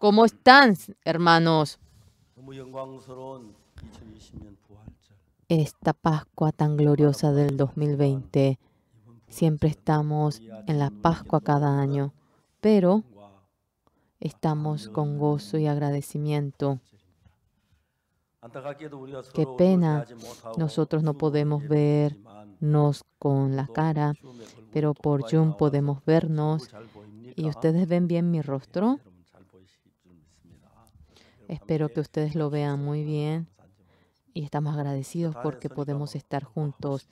¿Cómo están, hermanos? Esta Pascua tan gloriosa del 2020. Siempre estamos en la Pascua cada año, pero estamos con gozo y agradecimiento. Qué pena, nosotros no podemos vernos con la cara, pero por Jun podemos vernos y ustedes ven bien mi rostro. Espero que ustedes lo vean muy bien y estamos agradecidos porque podemos estar juntos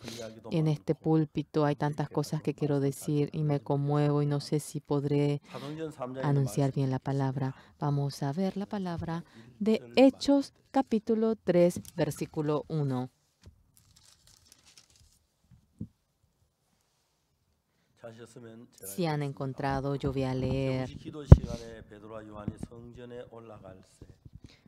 en este púlpito. Hay tantas cosas que quiero decir y me conmuevo y no sé si podré anunciar bien la palabra. Vamos a ver la palabra de Hechos capítulo 3 versículo 1. Si han encontrado, yo voy a leer.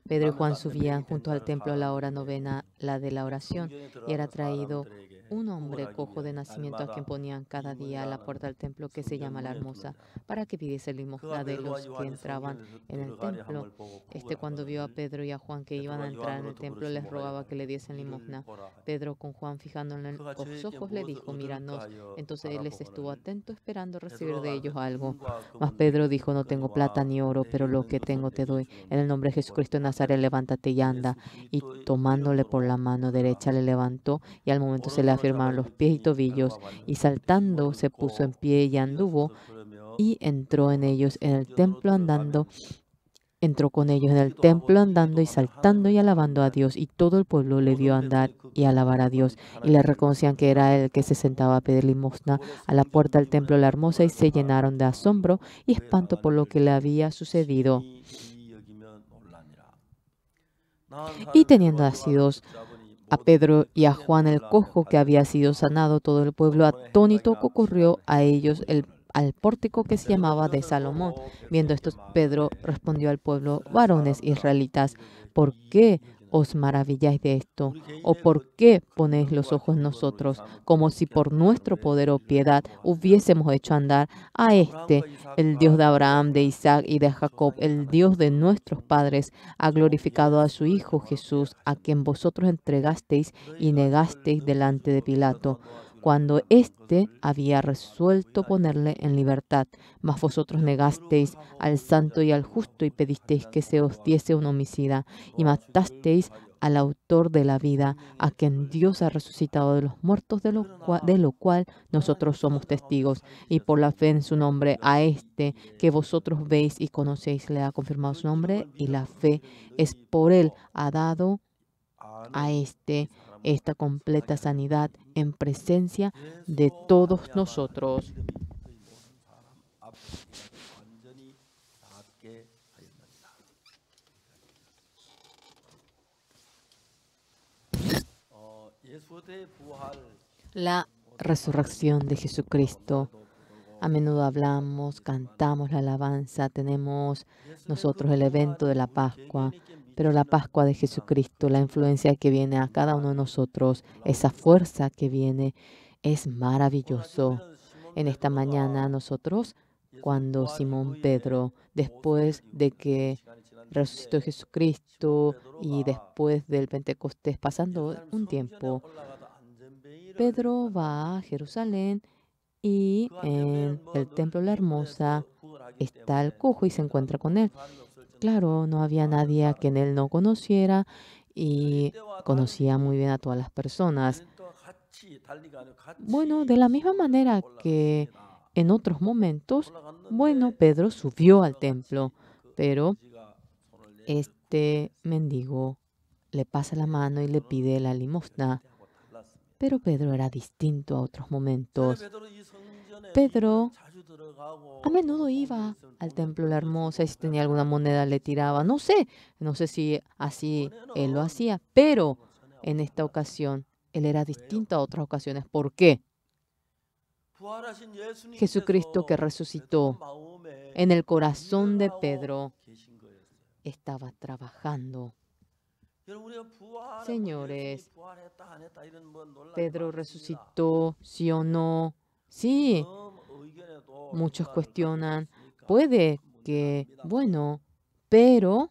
Pedro y Juan subían junto al templo a la hora novena, la de la oración, y era traído eh, un hombre cojo de nacimiento a quien ponían cada día a la puerta del templo que se llama la hermosa, para que pidiese limosna de los que entraban en el templo. Este cuando vio a Pedro y a Juan que este iban a entrar en el templo les rogaba que le diesen limosna. Pedro con Juan fijándole en los ojos le dijo, míranos. Entonces él les estuvo atento esperando recibir de ellos algo. Mas Pedro dijo, no tengo plata ni oro, pero lo que tengo te doy. En el nombre de Jesucristo de Nazaret, levántate y anda. Y tomándole por la mano derecha le levantó y al momento se le firmaron los pies y tobillos, y saltando se puso en pie y anduvo, y entró en ellos en el templo andando, entró con ellos en el templo andando y saltando y alabando a Dios, y todo el pueblo le dio andar y alabar a Dios, y le reconocían que era el que se sentaba a pedir limosna a la puerta del templo la hermosa, y se llenaron de asombro y espanto por lo que le había sucedido. Y teniendo así dos a Pedro y a Juan el cojo que había sido sanado, todo el pueblo atónito ocurrió a ellos al pórtico que se llamaba de Salomón. Viendo esto, Pedro respondió al pueblo, varones israelitas, ¿por qué os maravilláis de esto? ¿O por qué ponéis los ojos en nosotros, como si por nuestro poder o piedad hubiésemos hecho andar a este, el Dios de Abraham, de Isaac y de Jacob, el Dios de nuestros padres, ha glorificado a su Hijo Jesús, a quien vosotros entregasteis y negasteis delante de Pilato? cuando éste había resuelto ponerle en libertad. Mas vosotros negasteis al santo y al justo y pedisteis que se os diese un homicida y matasteis al autor de la vida, a quien Dios ha resucitado de los muertos, de lo, cual, nosotros somos testigos. Y por la fe en su nombre, a este que vosotros veis y conocéis, le ha confirmado su nombre, y la fe es por él, ha dado a este esta completa sanidad en presencia de todos nosotros. Oh, la resurrección de Jesucristo. A menudo hablamos, cantamos la alabanza, tenemos nosotros el evento de la Pascua, pero la Pascua de Jesucristo, la influencia que viene a cada uno de nosotros, esa fuerza que viene, es maravilloso. En esta mañana nosotros, cuando Simón Pedro, después de que resucitó Jesucristo y después del Pentecostés, pasando un tiempo, Pedro va a Jerusalén y en el templo La Hermosa está el cojo y se encuentra con él. Claro, no había nadie a quien él no conociera y conocía muy bien a todas las personas. Bueno, de la misma manera que en otros momentos, bueno, Pedro subió al templo, pero este mendigo le pasa la mano y le pide la limosna. Pero Pedro era distinto a otros momentos. Pedro a menudo iba al templo la hermosa y si tenía alguna moneda le tiraba. No sé, no sé si así él lo hacía, pero en esta ocasión él era distinto a otras ocasiones. ¿Por qué? Jesucristo que resucitó en el corazón de Pedro estaba trabajando. Señores, Pedro resucitó, sí o no. Sí, muchos cuestionan, puede que, bueno, pero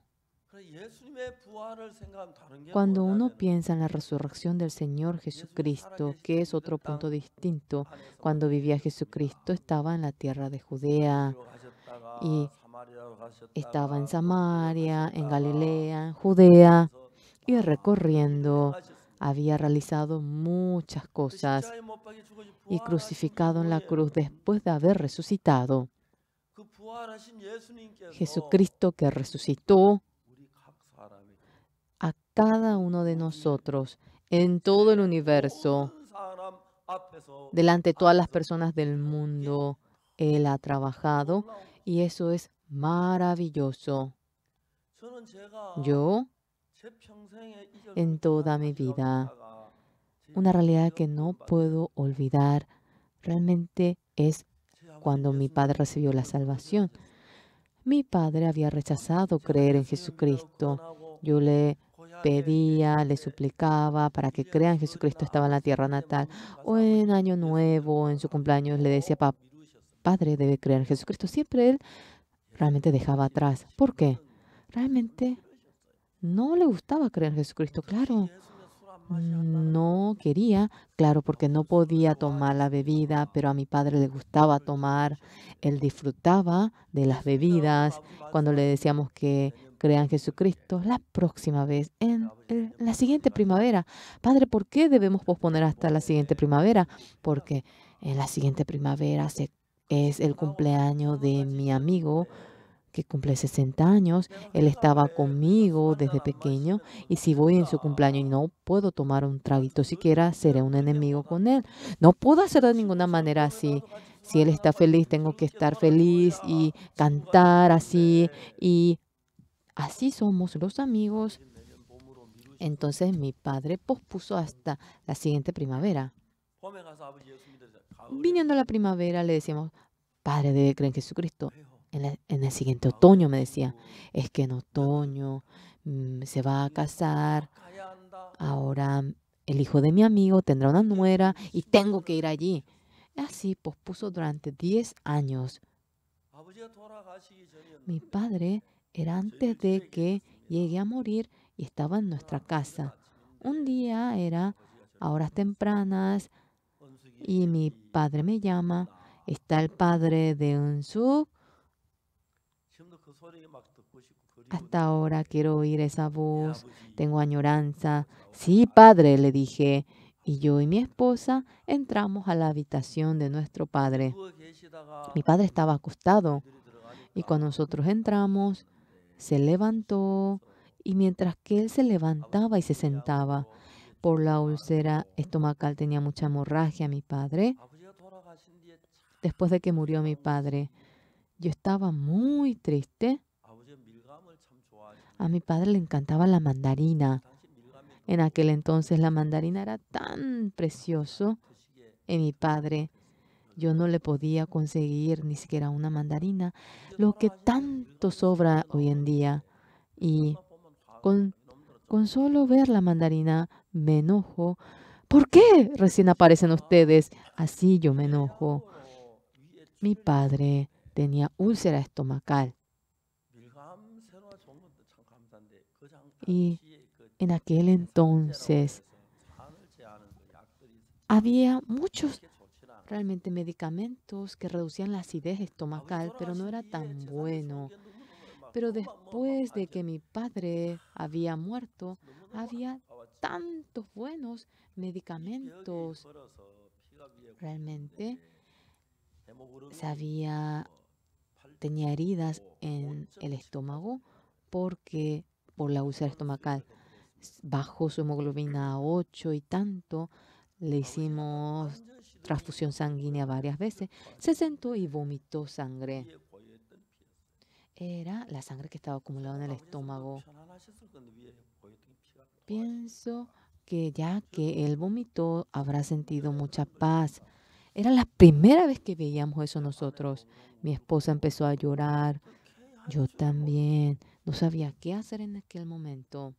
cuando uno piensa en la resurrección del Señor Jesucristo, que es otro punto distinto, cuando vivía Jesucristo estaba en la tierra de Judea y estaba en Samaria, en Galilea, en Judea y recorriendo había realizado muchas cosas y crucificado en la cruz después de haber resucitado. Jesucristo que resucitó a cada uno de nosotros en todo el universo, delante de todas las personas del mundo. Él ha trabajado y eso es maravilloso. Yo en toda mi vida. Una realidad que no puedo olvidar realmente es cuando mi padre recibió la salvación. Mi padre había rechazado creer en Jesucristo. Yo le pedía, le suplicaba para que en Jesucristo estaba en la tierra natal. O en Año Nuevo, en su cumpleaños, le decía, Padre, debe creer en Jesucristo. Siempre él realmente dejaba atrás. ¿Por qué? Realmente no le gustaba creer en Jesucristo, claro. No quería, claro, porque no podía tomar la bebida, pero a mi padre le gustaba tomar. Él disfrutaba de las bebidas. Cuando le decíamos que en Jesucristo la próxima vez, en, la siguiente primavera. Padre, ¿por qué debemos posponer hasta la siguiente primavera? Porque en la siguiente primavera se, es el cumpleaños de mi amigo que cumple 60 años. Él estaba conmigo desde pequeño y si voy en su cumpleaños y no puedo tomar un traguito siquiera, seré un enemigo con él. No puedo hacer de ninguna manera así. Si él está feliz, tengo que estar feliz y cantar así. Y así somos los amigos. Entonces mi padre pospuso hasta la siguiente primavera. Viniendo la primavera, le decíamos, Padre, de creer en Jesucristo, en, el siguiente otoño, me decía, es que en otoño mm, se va a casar, ahora mm, el hijo de mi amigo tendrá una nuera y tengo que ir allí. Así pospuso durante 10 años. Mi padre era antes de que llegue a morir y estaba en nuestra casa. Un día era a horas tempranas y mi padre me llama. Está el padre de sub Hasta ahora quiero oír esa voz, pues, tengo añoranza. Sí, padre, le dije. Y yo y mi esposa entramos a la habitación de nuestro padre. Mi padre estaba acostado. Y cuando nosotros entramos, se levantó. Y mientras que él se levantaba y se sentaba, por la úlcera estomacal tenía mucha hemorragia mi padre. Después de que murió mi padre, yo estaba muy triste a mi padre le encantaba la mandarina. En aquel entonces la mandarina era tan precioso en mi padre. Yo no le podía conseguir ni siquiera una mandarina, lo que tanto sobra hoy en día. Y con, con solo ver la mandarina me enojo. ¿Por qué recién aparecen ustedes? Así yo me enojo. Mi padre tenía úlcera estomacal. Y en aquel entonces había muchos realmente medicamentos que reducían la acidez estomacal, pero no era tan bueno. Pero después de que mi padre había muerto, había tantos buenos medicamentos. Realmente sabía, tenía heridas en el estómago porque por la úlcera estomacal. Bajó su hemoglobina a 8 y tanto. Le hicimos transfusión sanguínea varias veces. Se sentó y vomitó sangre. Era la sangre que estaba acumulada en el estómago. Pienso que ya que él vomitó habrá sentido mucha paz. Era la primera vez que veíamos eso nosotros. Mi esposa empezó a llorar. Yo también. No sabía qué hacer en aquel momento.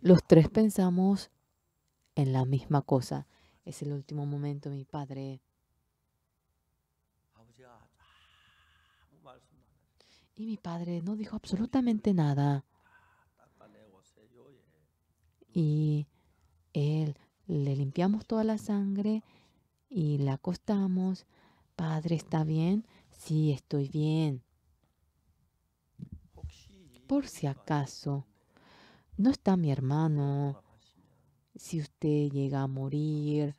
Los tres pensamos en la misma cosa. Es el último momento, mi padre. Ah, pues ah, y mi padre no dijo absolutamente nada. Y él le limpiamos toda la sangre y la acostamos Padre, ¿está bien? Sí, estoy bien. Por si acaso, no está mi hermano. Si usted llega a morir,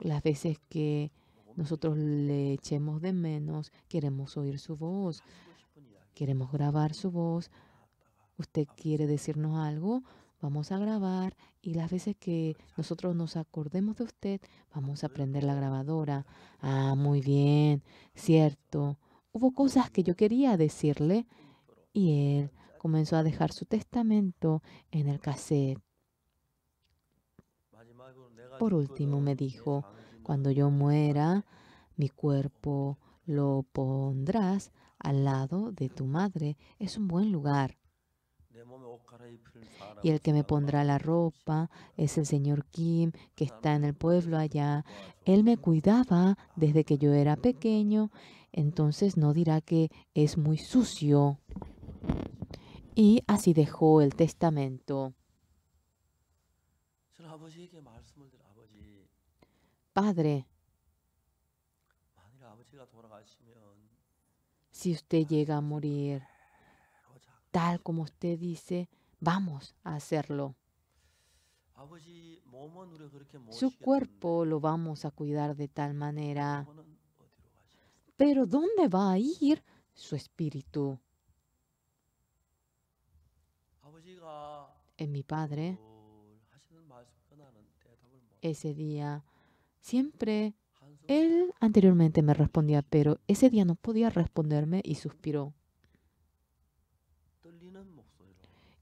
las veces que nosotros le echemos de menos, queremos oír su voz, queremos grabar su voz. ¿Usted quiere decirnos algo? vamos a grabar y las veces que nosotros nos acordemos de usted, vamos a prender la grabadora. Ah, muy bien, cierto. Hubo cosas que yo quería decirle y él comenzó a dejar su testamento en el cassette. Por último me dijo, cuando yo muera, mi cuerpo lo pondrás al lado de tu madre. Es un buen lugar. Y el que me pondrá la ropa es el señor Kim, que está en el pueblo allá. Él me cuidaba desde que yo era pequeño, entonces no dirá que es muy sucio. Y así dejó el testamento. Padre, si usted llega a morir, tal como usted dice, vamos a hacerlo. Su cuerpo lo vamos a cuidar de tal manera. Pero ¿dónde va a ir su espíritu? En mi padre, ese día, siempre, él anteriormente me respondía, pero ese día no podía responderme y suspiró.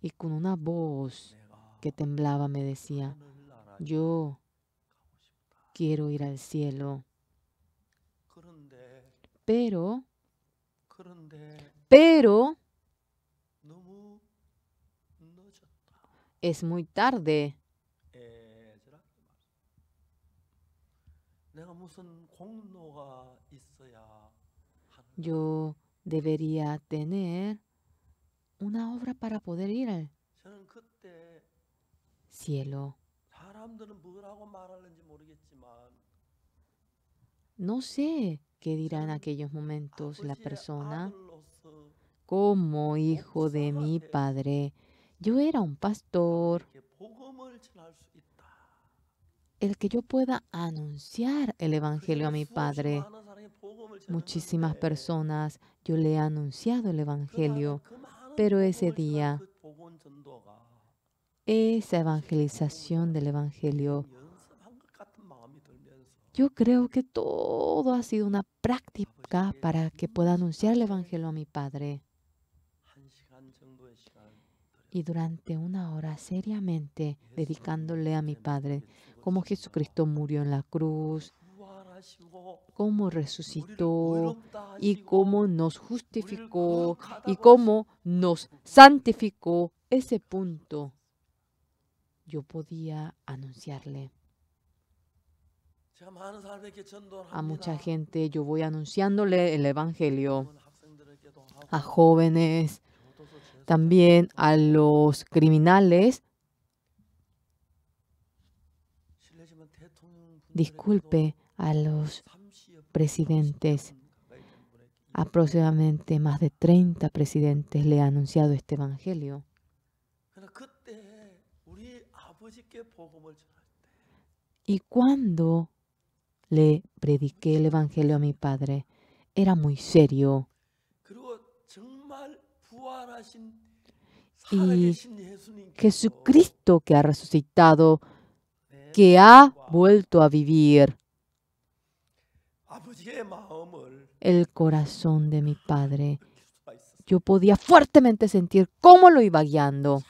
y con una voz que temblaba me decía, yo quiero ir al cielo. Pero, pero, es muy tarde. Yo debería tener una obra para poder ir al cielo. No sé qué dirá en aquellos momentos la persona. Como hijo de mi padre, yo era un pastor. El que yo pueda anunciar el Evangelio a mi padre. Muchísimas personas yo le he anunciado el Evangelio. Pero ese día, esa evangelización del Evangelio, yo creo que todo ha sido una práctica para que pueda anunciar el Evangelio a mi Padre. Y durante una hora seriamente dedicándole a mi Padre, como Jesucristo murió en la cruz, cómo resucitó y cómo nos justificó y cómo nos santificó. Ese punto yo podía anunciarle. A mucha gente yo voy anunciándole el Evangelio, a jóvenes, también a los criminales. Disculpe, a los presidentes. Aproximadamente más de 30 presidentes le ha anunciado este evangelio. Y cuando le prediqué el evangelio a mi padre, era muy serio. Y Jesucristo que ha resucitado, que ha vuelto a vivir, el corazón de mi padre. Yo podía fuertemente sentir cómo lo iba guiando.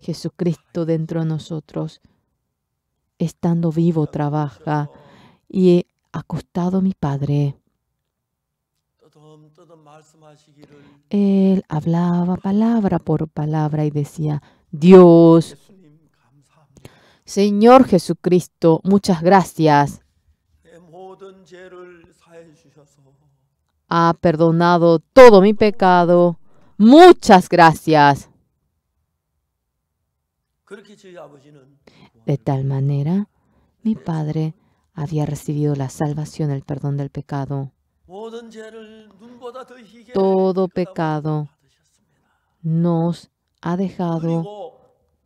Jesucristo dentro de nosotros, estando vivo, trabaja y he acostado a mi Padre. Él hablaba palabra por palabra y decía, Dios, Señor Jesucristo, muchas gracias. Ha perdonado todo mi pecado. Muchas gracias. De tal manera, mi Padre había recibido la salvación, el perdón del pecado. Todo pecado nos ha dejado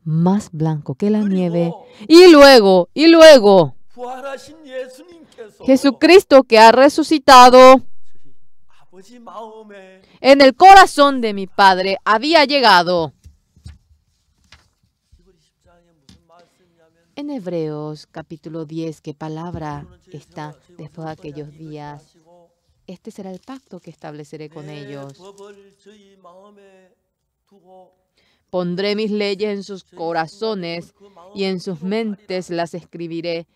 más blanco que la nieve. Y luego, y luego, Jesucristo que ha resucitado ah, pues en el corazón de mi Padre había llegado. En Hebreos capítulo 10, qué palabra está después de aquellos días. Este será el pacto que estableceré con eh, ellos. Pondré mis leyes en sus corazones y en sus mentes las escribiré.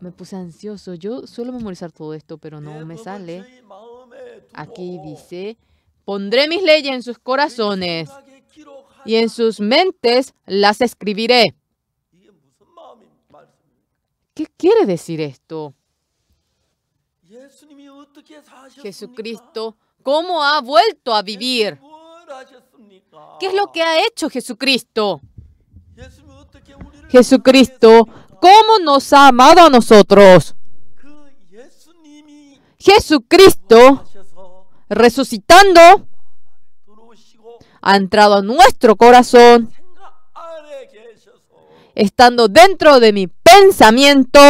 Me puse ansioso. Yo suelo memorizar todo esto, pero no me sale. Aquí dice, pondré mis leyes en sus corazones y en sus mentes las escribiré. ¿Qué quiere decir esto? Jesucristo, ¿Cómo ha vuelto a vivir? ¿Qué es lo que ha hecho Jesucristo? Jesucristo, ¿cómo nos ha amado a nosotros? Jesucristo, resucitando, ha entrado a nuestro corazón, estando dentro de mi pensamiento,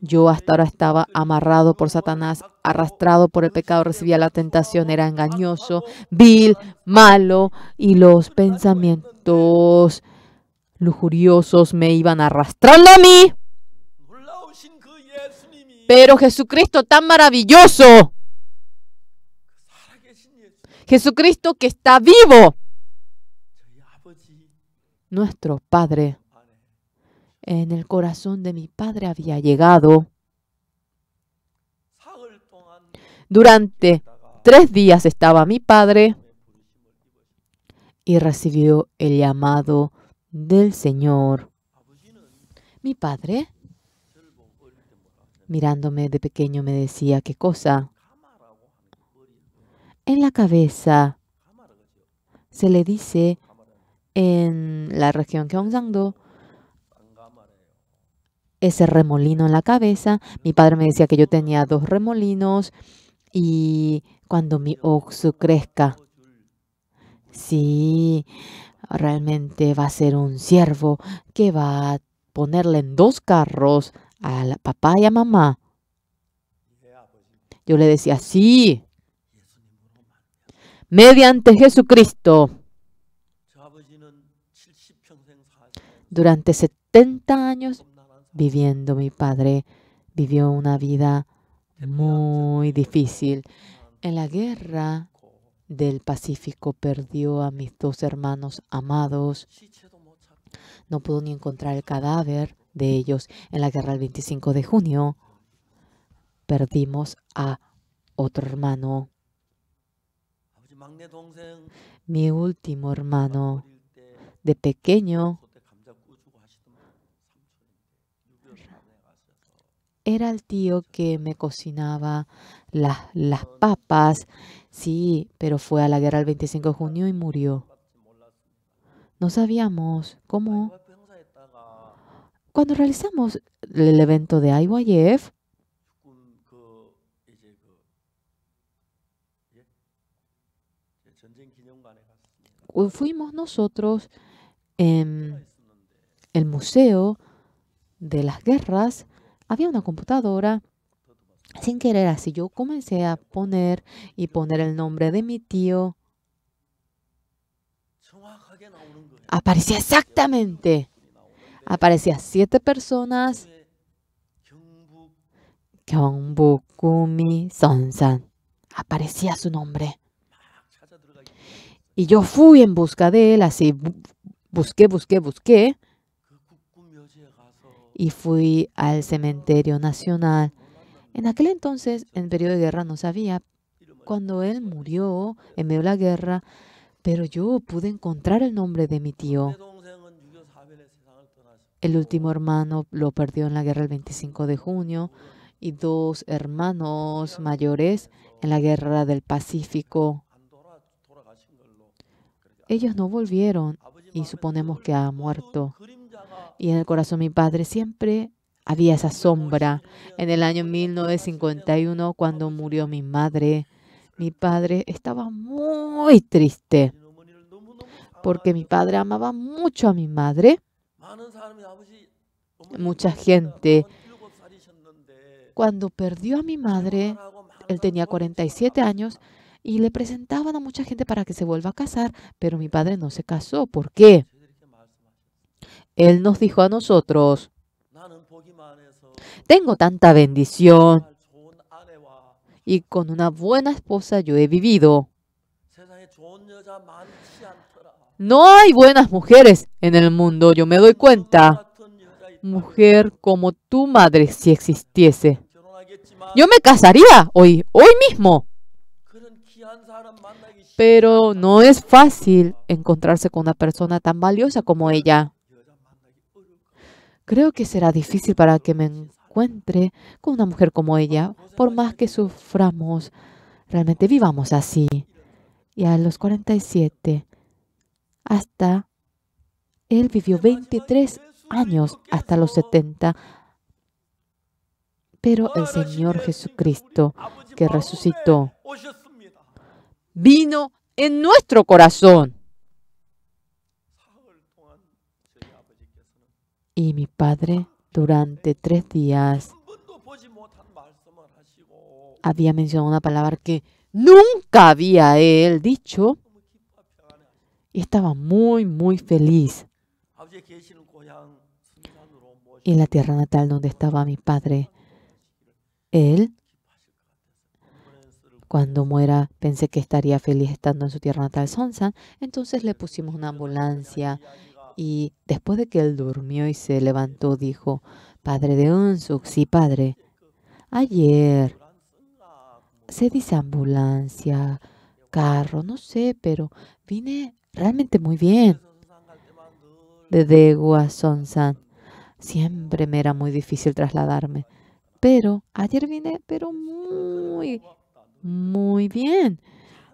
yo hasta ahora estaba amarrado por Satanás, arrastrado por el pecado, recibía la tentación, era engañoso, vil, malo y los pensamientos lujuriosos me iban arrastrando a mí. Pero Jesucristo tan maravilloso, Jesucristo que está vivo, nuestro Padre en el corazón de mi padre había llegado. Durante tres días estaba mi padre y recibió el llamado del Señor. Mi padre, mirándome de pequeño, me decía, ¿qué cosa? En la cabeza se le dice en la región Gyeongsangdo ese remolino en la cabeza. Mi padre me decía que yo tenía dos remolinos y cuando mi oxo crezca, sí, realmente va a ser un siervo que va a ponerle en dos carros a papá y a mamá. Yo le decía, sí, mediante Jesucristo. Durante 70 años viviendo. Mi padre vivió una vida muy difícil. En la guerra del Pacífico perdió a mis dos hermanos amados. No pudo ni encontrar el cadáver de ellos. En la guerra del 25 de junio perdimos a otro hermano. Mi último hermano de pequeño era el tío que me cocinaba las, las papas, sí, pero fue a la guerra el 25 de junio y murió. No sabíamos cómo. Cuando realizamos el evento de IYF, fuimos nosotros en el museo de las guerras había una computadora. Sin querer, así yo comencé a poner y poner el nombre de mi tío. Aparecía exactamente. Aparecía siete personas. Son Sonsan. Aparecía su nombre. Y yo fui en busca de él, así busqué, busqué, busqué y fui al cementerio nacional. En aquel entonces, en periodo de guerra, no sabía cuando él murió en medio de la guerra, pero yo pude encontrar el nombre de mi tío. El último hermano lo perdió en la guerra el 25 de junio y dos hermanos mayores en la guerra del Pacífico. Ellos no volvieron y suponemos que ha muerto y en el corazón de mi padre siempre había esa sombra. En el año 1951, cuando murió mi madre, mi padre estaba muy triste porque mi padre amaba mucho a mi madre. Mucha gente. Cuando perdió a mi madre, él tenía 47 años y le presentaban a mucha gente para que se vuelva a casar, pero mi padre no se casó. ¿Por qué? Él nos dijo a nosotros, tengo tanta bendición y con una buena esposa yo he vivido. No hay buenas mujeres en el mundo, yo me doy cuenta. Mujer como tu madre si existiese. Yo me casaría hoy, hoy mismo. Pero no es fácil encontrarse con una persona tan valiosa como ella. Creo que será difícil para que me encuentre con una mujer como ella, por más que suframos, realmente vivamos así. Y a los 47, hasta él vivió 23 años, hasta los 70. Pero el Señor Jesucristo, que resucitó, vino en nuestro corazón. y mi padre durante tres días había mencionado una palabra que nunca había él dicho y estaba muy, muy feliz. En la tierra natal donde estaba mi padre, él, cuando muera, pensé que estaría feliz estando en su tierra natal, Sonsan. Entonces le pusimos una ambulancia y después de que él durmió y se levantó, dijo, Padre de Unsuk, sí, padre, ayer se dice ambulancia, carro, no sé, pero vine realmente muy bien. Desde Guasonsan siempre me era muy difícil trasladarme, pero ayer vine, pero muy, muy bien.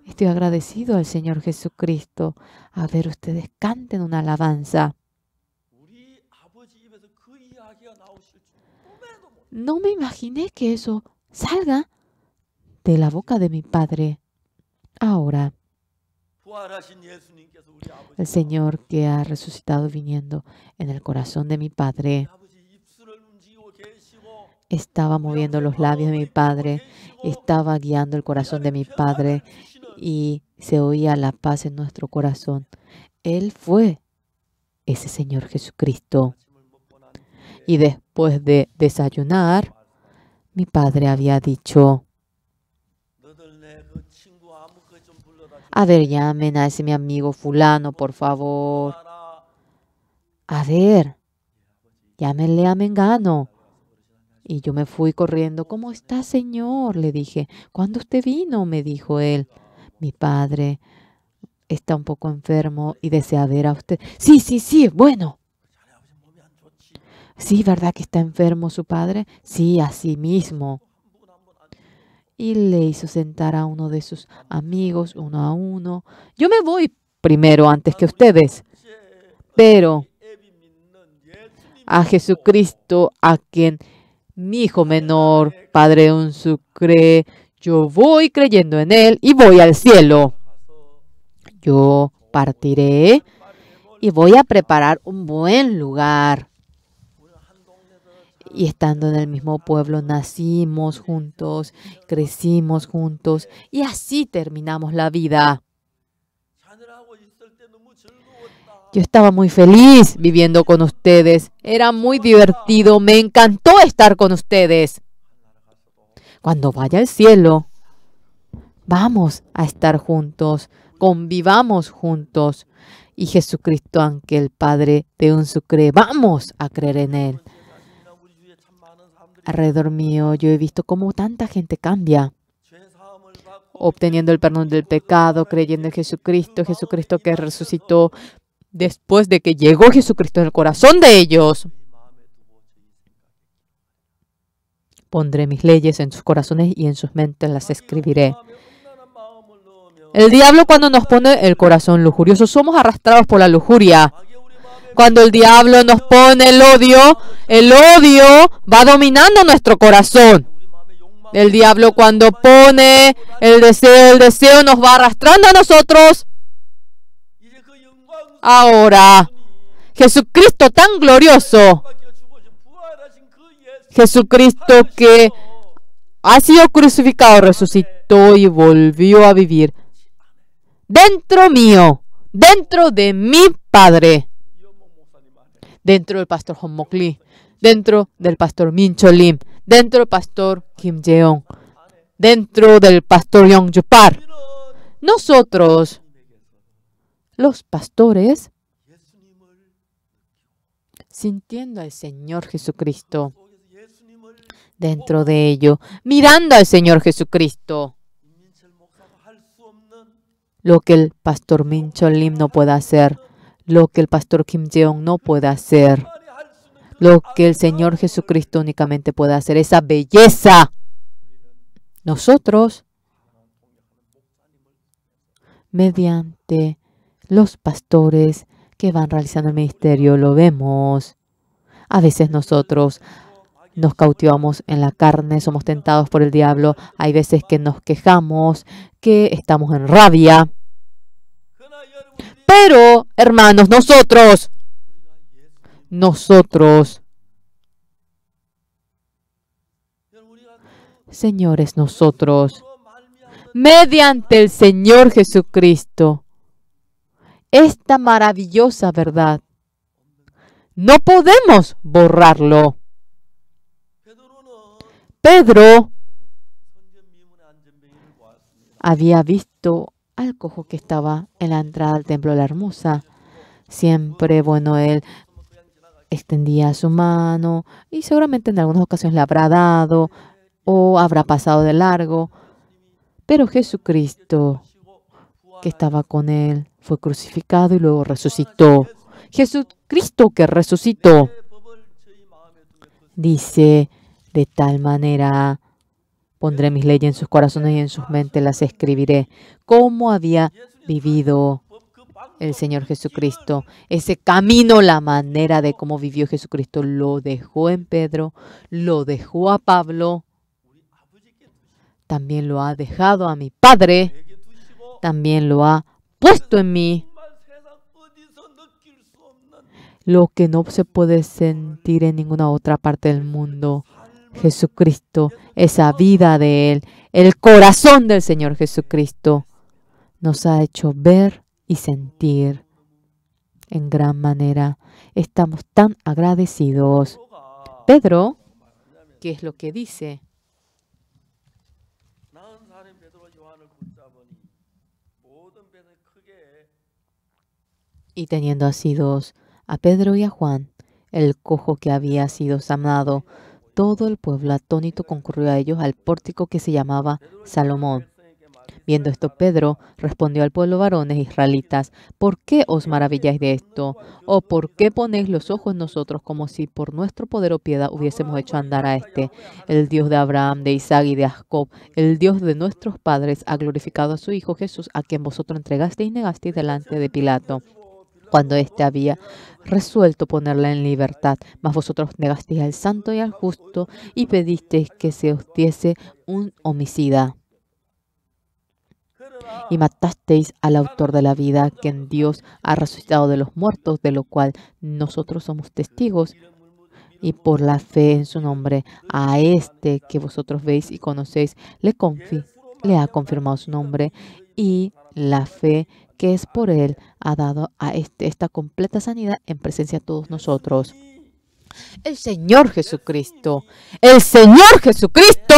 Estoy agradecido al Señor Jesucristo. A ver, ustedes canten una alabanza. No me imaginé que eso salga de la boca de mi Padre. Ahora, el Señor que ha resucitado viniendo en el corazón de mi Padre estaba moviendo los labios de mi Padre, estaba guiando el corazón de mi Padre, y se oía la paz en nuestro corazón. Él fue ese Señor Jesucristo. Y después de desayunar, mi padre había dicho, a ver, llamen a ese mi amigo fulano, por favor. A ver, llámenle a Mengano. Y yo me fui corriendo. ¿Cómo está, señor? Le dije. ¿Cuándo usted vino? me dijo él mi padre está un poco enfermo y desea ver a usted. Sí, sí, sí, bueno. Sí, ¿verdad que está enfermo su padre? Sí, sí mismo. Y le hizo sentar a uno de sus amigos, uno a uno. Yo me voy primero antes que ustedes. Pero a Jesucristo, a quien mi hijo menor, Padre un sucre yo voy creyendo en Él y voy al cielo. Yo partiré y voy a preparar un buen lugar. Y estando en el mismo pueblo, nacimos juntos, crecimos juntos y así terminamos la vida. Yo estaba muy feliz viviendo con ustedes. Era muy divertido. Me encantó estar con ustedes. Cuando vaya al cielo, vamos a estar juntos, convivamos juntos. Y Jesucristo, aunque el Padre de un sucre, vamos a creer en Él. Alrededor mío yo he visto cómo tanta gente cambia, obteniendo el perdón del pecado, creyendo en Jesucristo, Jesucristo que resucitó después de que llegó Jesucristo en el corazón de ellos. Pondré mis leyes en sus corazones y en sus mentes las escribiré. El diablo cuando nos pone el corazón lujurioso, somos arrastrados por la lujuria. Cuando el diablo nos pone el odio, el odio va dominando nuestro corazón. El diablo cuando pone el deseo, el deseo nos va arrastrando a nosotros. Ahora, Jesucristo tan glorioso Jesucristo que ha sido crucificado, resucitó y volvió a vivir. Dentro mío, dentro de mi Padre, dentro del pastor Homokli, dentro del pastor Lim, dentro del pastor Kim Jeong, dentro del pastor Yong Jupar. Nosotros, los pastores, sintiendo al Señor Jesucristo, dentro de ello, mirando al Señor Jesucristo. Lo que el pastor Min Lim no puede hacer, lo que el pastor Kim Jeong no puede hacer, lo que el Señor Jesucristo únicamente puede hacer, esa belleza. Nosotros, mediante los pastores que van realizando el ministerio, lo vemos. A veces nosotros nos cautivamos en la carne, somos tentados por el diablo, hay veces que nos quejamos, que estamos en rabia. Pero, hermanos, nosotros, nosotros, señores, nosotros, mediante el Señor Jesucristo, esta maravillosa verdad, no podemos borrarlo. Pedro había visto al cojo que estaba en la entrada del templo de la hermosa. Siempre, bueno, él extendía su mano y seguramente en algunas ocasiones le habrá dado o habrá pasado de largo. Pero Jesucristo, que estaba con él, fue crucificado y luego resucitó. Jesucristo que resucitó. Dice, de tal manera pondré mis leyes en sus corazones y en sus mentes las escribiré. ¿Cómo había vivido el Señor Jesucristo? Ese camino, la manera de cómo vivió Jesucristo, lo dejó en Pedro, lo dejó a Pablo, también lo ha dejado a mi Padre, también lo ha puesto en mí. Lo que no se puede sentir en ninguna otra parte del mundo. Jesucristo, esa vida de Él, el corazón del Señor Jesucristo, nos ha hecho ver y sentir en gran manera. Estamos tan agradecidos. Pedro, ¿qué es lo que dice? Y teniendo así dos, a Pedro y a Juan, el cojo que había sido sanado, todo el pueblo atónito concurrió a ellos al pórtico que se llamaba Salomón. Viendo esto, Pedro respondió al pueblo varones israelitas, ¿por qué os maravilláis de esto? ¿O por qué ponéis los ojos en nosotros como si por nuestro poder o piedad hubiésemos hecho andar a este? El Dios de Abraham, de Isaac y de Jacob, el Dios de nuestros padres, ha glorificado a su Hijo Jesús, a quien vosotros entregasteis y negasteis delante de Pilato cuando éste había resuelto ponerla en libertad. Mas vosotros negasteis al santo y al justo y pedisteis que se os diese un homicida. Y matasteis al autor de la vida, en Dios ha resucitado de los muertos, de lo cual nosotros somos testigos. Y por la fe en su nombre, a este que vosotros veis y conocéis, le, le ha confirmado su nombre y la fe que es por Él ha dado a este, esta completa sanidad en presencia de todos nosotros. El Señor Jesucristo, el Señor Jesucristo,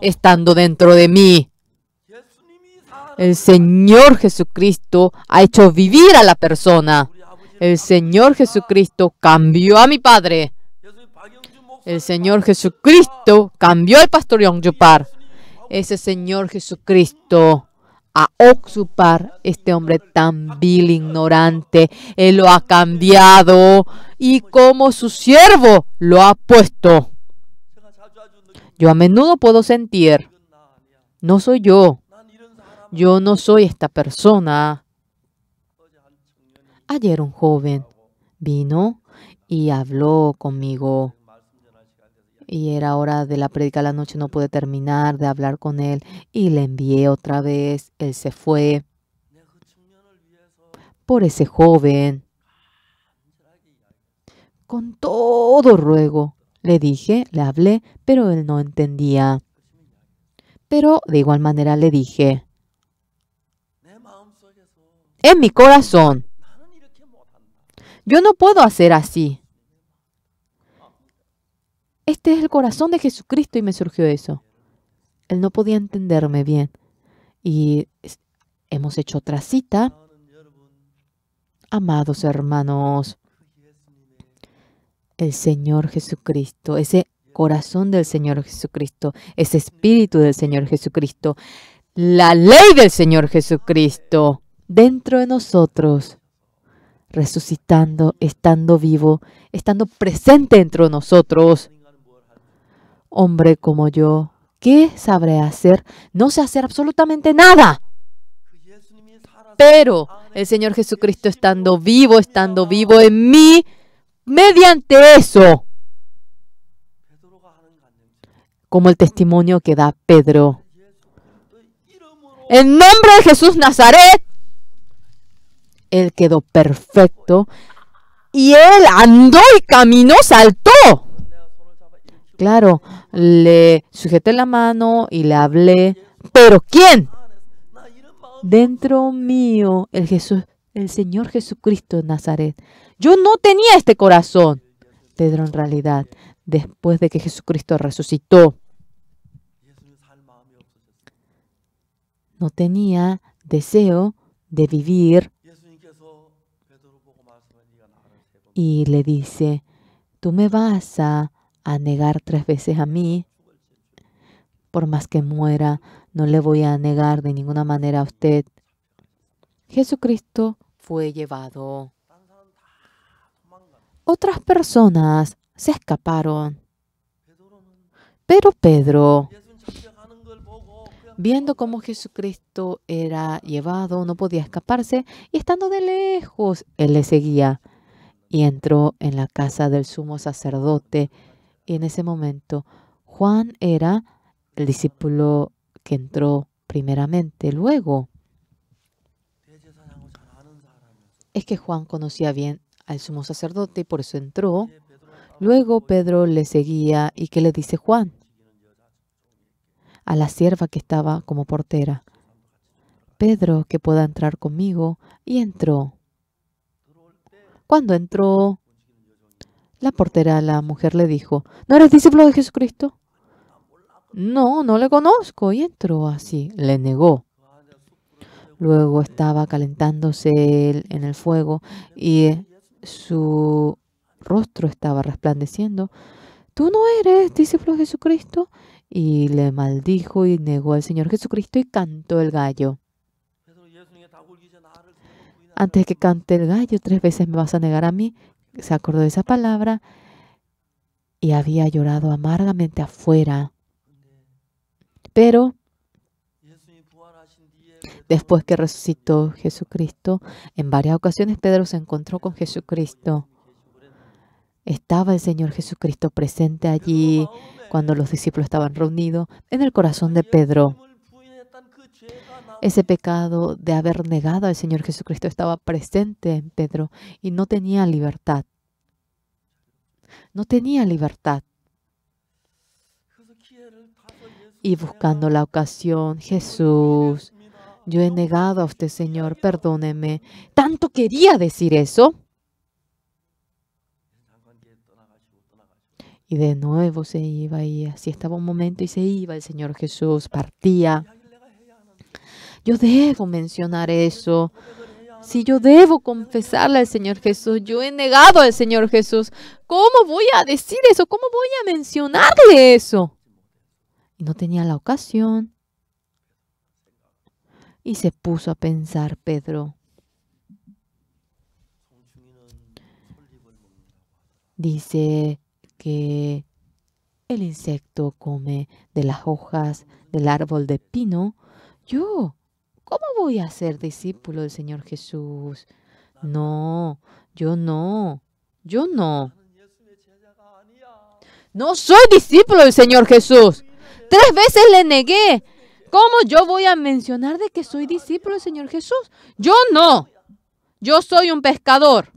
estando dentro de mí. El Señor Jesucristo ha hecho vivir a la persona. El Señor Jesucristo cambió a mi padre. El Señor Jesucristo cambió al pastor Park. Ese Señor Jesucristo a ocupar este hombre tan vil, ignorante. Él lo ha cambiado y como su siervo lo ha puesto. Yo a menudo puedo sentir, no soy yo, yo no soy esta persona. Ayer un joven vino y habló conmigo y era hora de la predica la noche, no pude terminar de hablar con él y le envié otra vez, él se fue por ese joven. Con todo ruego, le dije, le hablé, pero él no entendía. Pero de igual manera le dije, en mi corazón, yo no puedo hacer así. Este es el corazón de Jesucristo y me surgió eso. Él no podía entenderme bien. Y hemos hecho otra cita. Amados hermanos, el Señor Jesucristo, ese corazón del Señor Jesucristo, ese espíritu del Señor Jesucristo, la ley del Señor Jesucristo dentro de nosotros, resucitando, estando vivo, estando presente dentro de nosotros. Hombre como yo, ¿qué sabré hacer? No sé hacer absolutamente nada. Pero el Señor Jesucristo estando vivo, estando vivo en mí, mediante eso, como el testimonio que da Pedro. En nombre de Jesús Nazaret, Él quedó perfecto y Él andó y caminó, saltó. Claro, le sujeté la mano y le hablé. ¿Pero quién? Dentro mío, el, Jesús, el Señor Jesucristo de Nazaret. Yo no tenía este corazón. Pedro, en realidad, después de que Jesucristo resucitó, no tenía deseo de vivir. Y le dice, tú me vas a a negar tres veces a mí. Por más que muera, no le voy a negar de ninguna manera a usted. Jesucristo fue llevado. Otras personas se escaparon. Pero Pedro, viendo cómo Jesucristo era llevado, no podía escaparse, y estando de lejos, él le seguía y entró en la casa del sumo sacerdote y en ese momento Juan era el discípulo que entró primeramente. Luego, es que Juan conocía bien al sumo sacerdote y por eso entró. Luego Pedro le seguía y ¿qué le dice Juan? A la sierva que estaba como portera. Pedro, que pueda entrar conmigo, y entró. Cuando entró, la portera la mujer le dijo, ¿no eres discípulo de Jesucristo? No, no le conozco. Y entró así, le negó. Luego estaba calentándose él en el fuego y su rostro estaba resplandeciendo. ¿Tú no eres discípulo de Jesucristo? Y le maldijo y negó al Señor Jesucristo y cantó el gallo. Antes que cante el gallo tres veces me vas a negar a mí se acordó de esa palabra y había llorado amargamente afuera. Pero después que resucitó Jesucristo, en varias ocasiones Pedro se encontró con Jesucristo. Estaba el Señor Jesucristo presente allí cuando los discípulos estaban reunidos en el corazón de Pedro. Ese pecado de haber negado al Señor Jesucristo estaba presente en Pedro y no tenía libertad no tenía libertad. Y buscando la ocasión, Jesús, yo he negado a usted, Señor, perdóneme. ¿Tanto quería decir eso? Y de nuevo se iba y así estaba un momento y se iba el Señor Jesús, partía. Yo debo mencionar eso si yo debo confesarle al Señor Jesús, yo he negado al Señor Jesús, ¿cómo voy a decir eso? ¿Cómo voy a mencionarle eso? Y no tenía la ocasión. Y se puso a pensar Pedro. Dice que el insecto come de las hojas del árbol de pino. Yo ¿Cómo voy a ser discípulo del Señor Jesús? No, yo no, yo no. No soy discípulo del Señor Jesús. Tres veces le negué. ¿Cómo yo voy a mencionar de que soy discípulo del Señor Jesús? Yo no. Yo soy un pescador.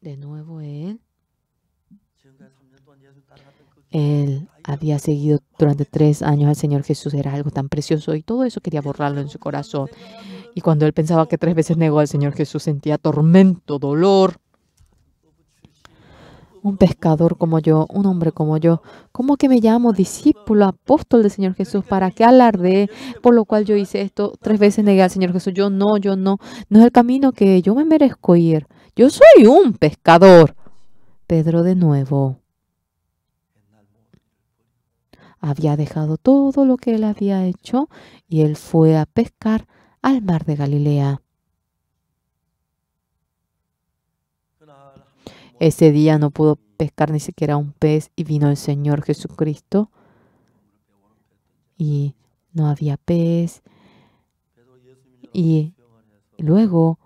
De nuevo él. Él había seguido durante tres años al Señor Jesús era algo tan precioso y todo eso quería borrarlo en su corazón. Y cuando él pensaba que tres veces negó al Señor Jesús, sentía tormento, dolor. Un pescador como yo, un hombre como yo, ¿cómo que me llamo discípulo, apóstol del Señor Jesús? ¿Para qué alarde? Por lo cual yo hice esto, tres veces negué al Señor Jesús. Yo no, yo no. No es el camino que yo me merezco ir. Yo soy un pescador. Pedro de nuevo había dejado todo lo que él había hecho y él fue a pescar al mar de Galilea. Ese día no pudo pescar ni siquiera un pez y vino el Señor Jesucristo y no había pez. Y luego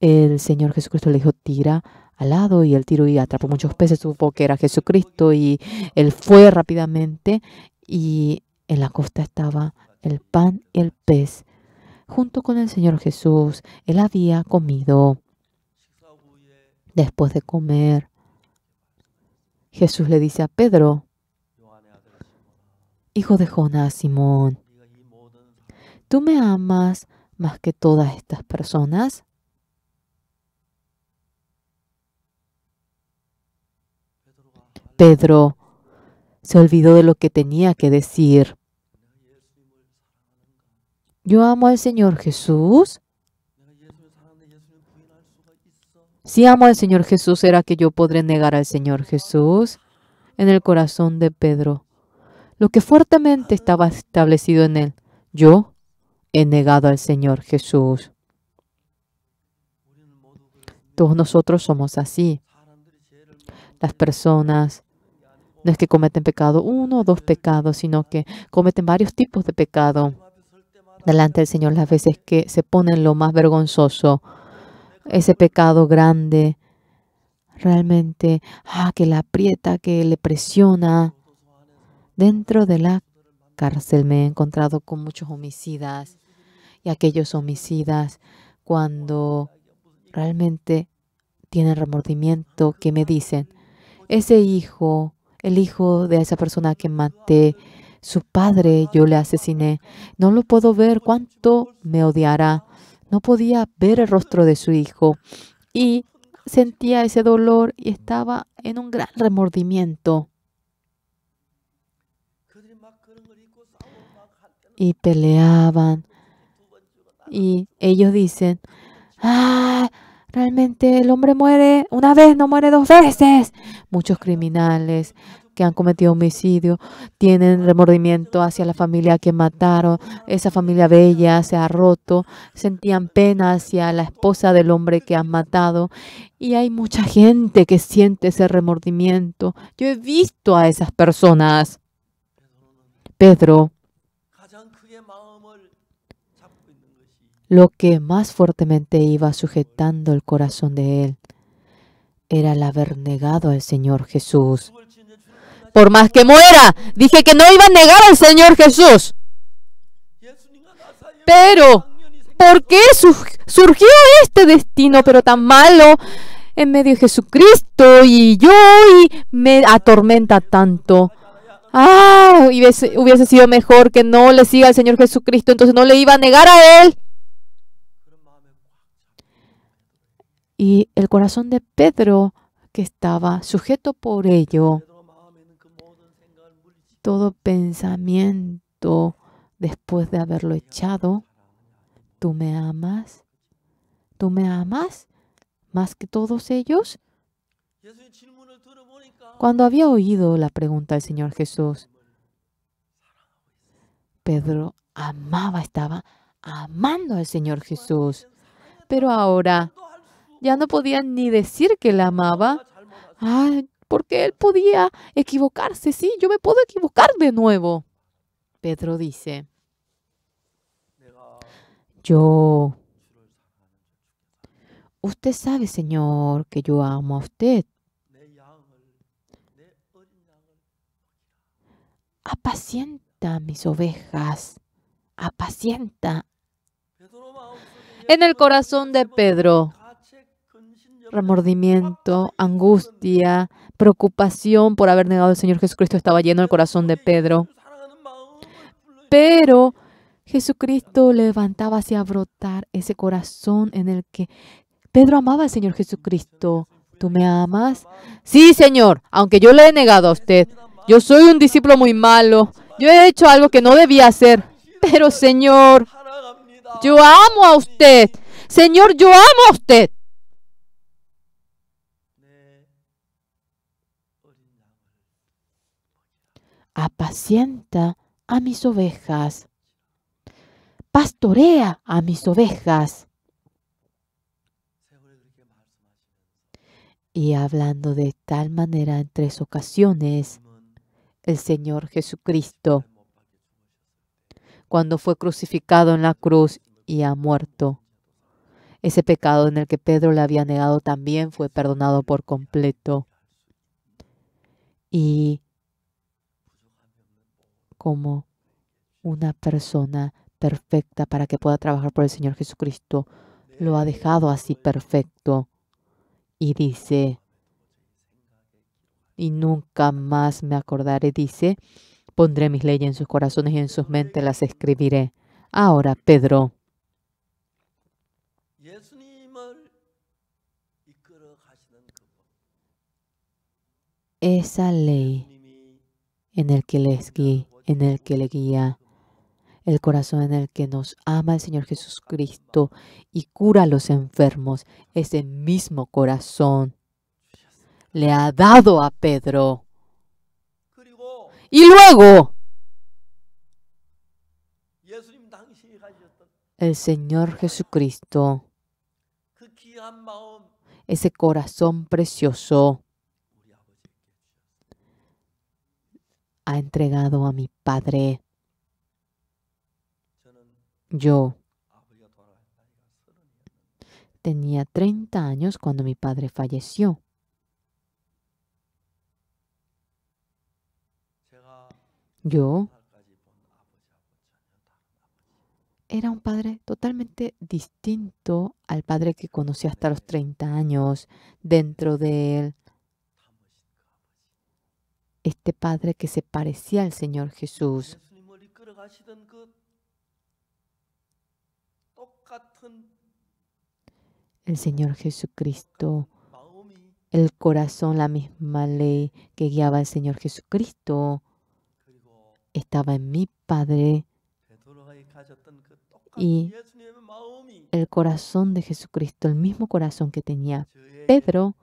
el Señor Jesucristo le dijo, tira al lado y el tiro y atrapó muchos peces, supo que era Jesucristo y él fue rápidamente y en la costa estaba el pan y el pez. Junto con el Señor Jesús, él había comido. Después de comer, Jesús le dice a Pedro, hijo de Jonás, Simón, ¿tú me amas más que todas estas personas? Pedro se olvidó de lo que tenía que decir. Yo amo al Señor Jesús. Si amo al Señor Jesús, ¿será que yo podré negar al Señor Jesús? En el corazón de Pedro, lo que fuertemente estaba establecido en él, yo he negado al Señor Jesús. Todos nosotros somos así. Las personas no es que cometen pecado uno o dos pecados, sino que cometen varios tipos de pecado delante del Señor las veces que se ponen lo más vergonzoso, ese pecado grande, realmente, ah, que la aprieta, que le presiona. Dentro de la cárcel me he encontrado con muchos homicidas y aquellos homicidas cuando realmente tienen remordimiento que me dicen, ese hijo el hijo de esa persona que maté, su padre yo le asesiné. No lo puedo ver, cuánto me odiará. No podía ver el rostro de su hijo y sentía ese dolor y estaba en un gran remordimiento. Y peleaban. Y ellos dicen, ¡Ah! Realmente el hombre muere una vez, no muere dos veces. Muchos criminales que han cometido homicidio tienen remordimiento hacia la familia que mataron. Esa familia bella se ha roto. Sentían pena hacia la esposa del hombre que han matado. Y hay mucha gente que siente ese remordimiento. Yo he visto a esas personas. Pedro Lo que más fuertemente iba sujetando el corazón de él era el haber negado al Señor Jesús. Por más que muera, dije que no iba a negar al Señor Jesús. Pero, ¿por qué surgió este destino, pero tan malo, en medio de Jesucristo y yo me atormenta tanto? Ah, hubiese, hubiese sido mejor que no le siga al Señor Jesucristo, entonces no le iba a negar a Él. y el corazón de Pedro que estaba sujeto por ello. Todo pensamiento después de haberlo echado, tú me amas, tú me amas más que todos ellos. Cuando había oído la pregunta del Señor Jesús, Pedro amaba, estaba amando al Señor Jesús. Pero ahora ya no podía ni decir que la amaba. Ay, porque él podía equivocarse. Sí, yo me puedo equivocar de nuevo. Pedro dice, yo... Usted sabe, Señor, que yo amo a usted. Apacienta mis ovejas. Apacienta. En el corazón de Pedro remordimiento, angustia, preocupación por haber negado al Señor Jesucristo estaba lleno el corazón de Pedro. Pero Jesucristo levantaba hacia brotar ese corazón en el que Pedro amaba al Señor Jesucristo. ¿Tú me amas? Sí, Señor, aunque yo le he negado a usted. Yo soy un discípulo muy malo. Yo he hecho algo que no debía hacer. Pero, Señor, yo amo a usted. Señor, yo amo a usted. apacienta a mis ovejas, pastorea a mis ovejas. Y hablando de tal manera en tres ocasiones, el Señor Jesucristo, cuando fue crucificado en la cruz y ha muerto, ese pecado en el que Pedro le había negado también fue perdonado por completo. Y como una persona perfecta para que pueda trabajar por el Señor Jesucristo. Lo ha dejado así perfecto. Y dice, y nunca más me acordaré, dice, pondré mis leyes en sus corazones y en sus mentes las escribiré. Ahora, Pedro, esa ley en el que les guía, en el que le guía, el corazón en el que nos ama el Señor Jesucristo y cura a los enfermos. Ese mismo corazón le ha dado a Pedro. Y luego, el Señor Jesucristo, ese corazón precioso, ha entregado a mi Padre. Yo tenía 30 años cuando mi padre falleció. Yo era un padre totalmente distinto al padre que conocí hasta los 30 años. Dentro de él este padre que se parecía al Señor Jesús. El Señor Jesucristo, el corazón, la misma ley que guiaba al Señor Jesucristo, estaba en mi Padre. Y el corazón de Jesucristo, el mismo corazón que tenía Pedro,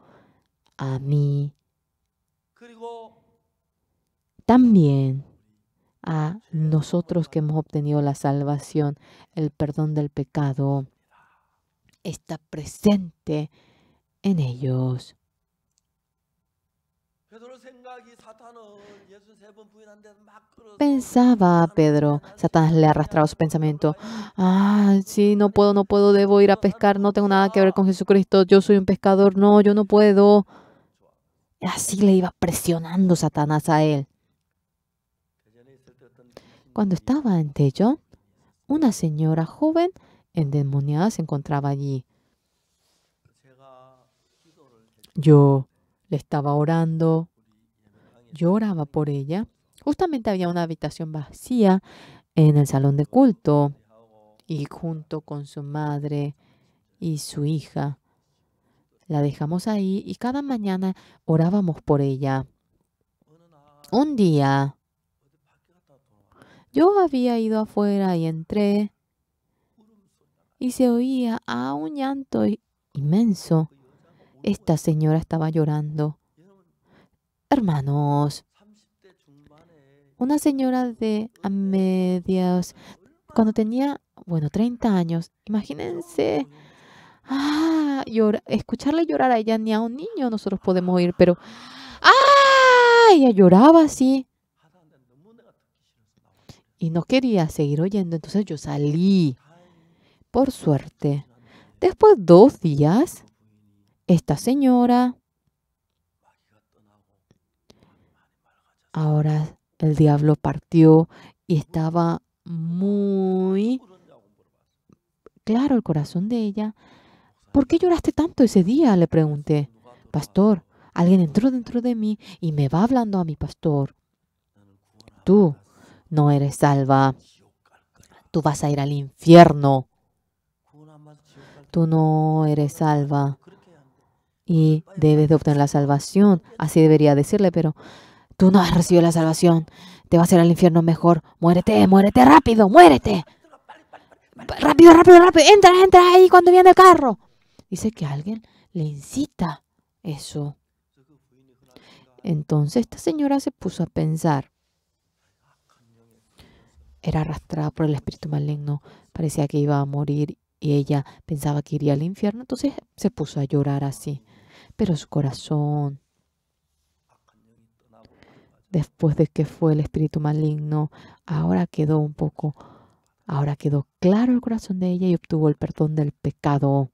a mí también a nosotros que hemos obtenido la salvación, el perdón del pecado, está presente en ellos. Pensaba Pedro, Satanás le arrastraba su pensamiento. Ah, sí, no puedo, no puedo, debo ir a pescar, no tengo nada que ver con Jesucristo, yo soy un pescador, no, yo no puedo. Así le iba presionando Satanás a él. Cuando estaba en Tellón, una señora joven endemoniada se encontraba allí. Yo le estaba orando, Lloraba por ella. Justamente había una habitación vacía en el salón de culto y junto con su madre y su hija. La dejamos ahí y cada mañana orábamos por ella. Un día yo había ido afuera y entré y se oía a un llanto inmenso. Esta señora estaba llorando. Hermanos, una señora de a medias, cuando tenía, bueno, 30 años, imagínense, ah, escucharle llorar a ella ni a un niño nosotros podemos oír, pero, ah, ella lloraba así y no quería seguir oyendo, entonces yo salí. Por suerte, después de dos días, esta señora, ahora el diablo partió y estaba muy claro el corazón de ella. ¿Por qué lloraste tanto ese día? Le pregunté. Pastor, alguien entró dentro de mí y me va hablando a mi pastor. Tú no eres salva. Tú vas a ir al infierno. Tú no eres salva. Y debes de obtener la salvación. Así debería decirle, pero tú no has recibido la salvación. Te vas a ir al infierno mejor. Muérete, muérete rápido, muérete. Rápido, rápido, rápido. Entra, entra ahí cuando viene el carro. Dice que alguien le incita eso. Entonces esta señora se puso a pensar. Era arrastrada por el espíritu maligno, parecía que iba a morir y ella pensaba que iría al infierno, entonces se puso a llorar así. Pero su corazón, después de que fue el espíritu maligno, ahora quedó un poco, ahora quedó claro el corazón de ella y obtuvo el perdón del pecado.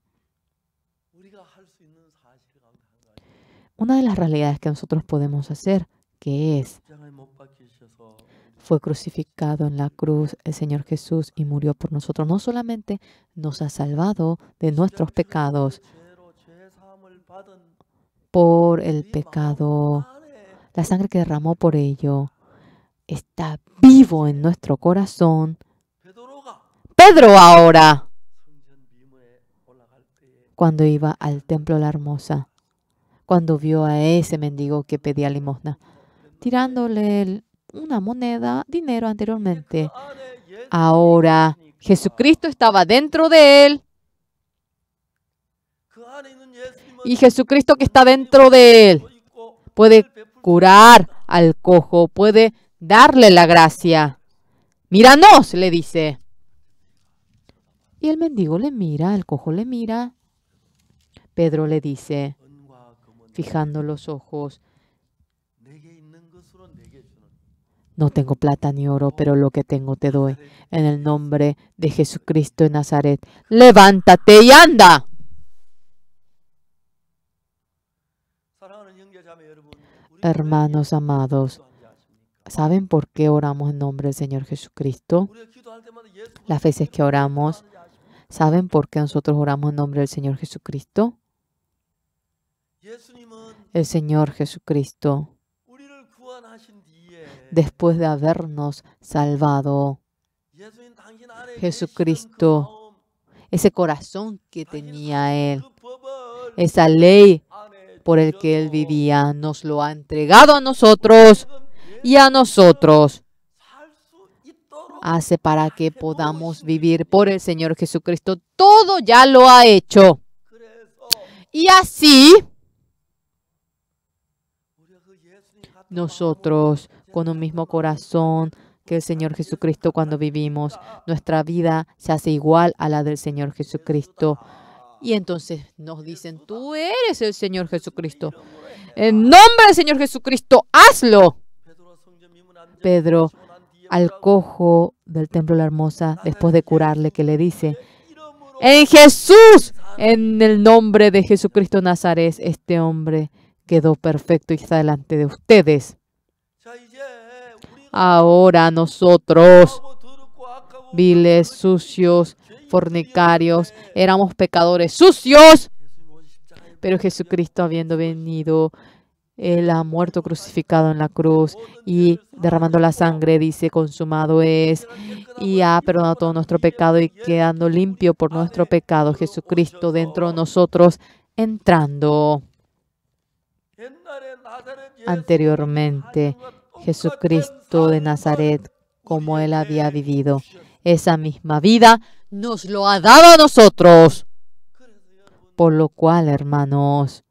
Una de las realidades que nosotros podemos hacer, que es fue crucificado en la cruz el Señor Jesús y murió por nosotros. No solamente nos ha salvado de nuestros pecados por el pecado, la sangre que derramó por ello está vivo en nuestro corazón. Pedro ahora, eh, cuando iba al templo la hermosa, cuando vio a ese mendigo que pedía limosna, tirándole el, una moneda, dinero anteriormente. Ahora, Jesucristo estaba dentro de él. Y Jesucristo que está dentro de él puede curar al cojo, puede darle la gracia. Míranos, le dice. Y el mendigo le mira, el cojo le mira. Pedro le dice, fijando los ojos No tengo plata ni oro, pero lo que tengo te doy. En el nombre de Jesucristo de Nazaret, levántate y anda. Hermanos amados, ¿saben por qué oramos en nombre del Señor Jesucristo? Las veces que oramos, ¿saben por qué nosotros oramos en nombre del Señor Jesucristo? El Señor Jesucristo después de habernos salvado. Jesucristo, ese corazón que tenía Él, esa ley por el que Él vivía, nos lo ha entregado a nosotros y a nosotros hace para que podamos vivir por el Señor Jesucristo. Todo ya lo ha hecho. Y así nosotros con un mismo corazón que el Señor Jesucristo cuando vivimos. Nuestra vida se hace igual a la del Señor Jesucristo. Y entonces nos dicen, tú eres el Señor Jesucristo. En nombre del Señor Jesucristo, hazlo. Pedro, al cojo del templo de la hermosa, después de curarle, que le dice, en Jesús, en el nombre de Jesucristo Nazaret, este hombre quedó perfecto y está delante de ustedes ahora nosotros, viles, sucios, fornicarios, éramos pecadores sucios, pero Jesucristo habiendo venido, él ha muerto crucificado en la cruz y derramando la sangre, dice, consumado es, y ha perdonado todo nuestro pecado y quedando limpio por nuestro pecado, Jesucristo dentro de nosotros, entrando anteriormente. Jesucristo de Nazaret como él había vivido. Esa misma vida nos lo ha dado a nosotros. Por lo cual, hermanos,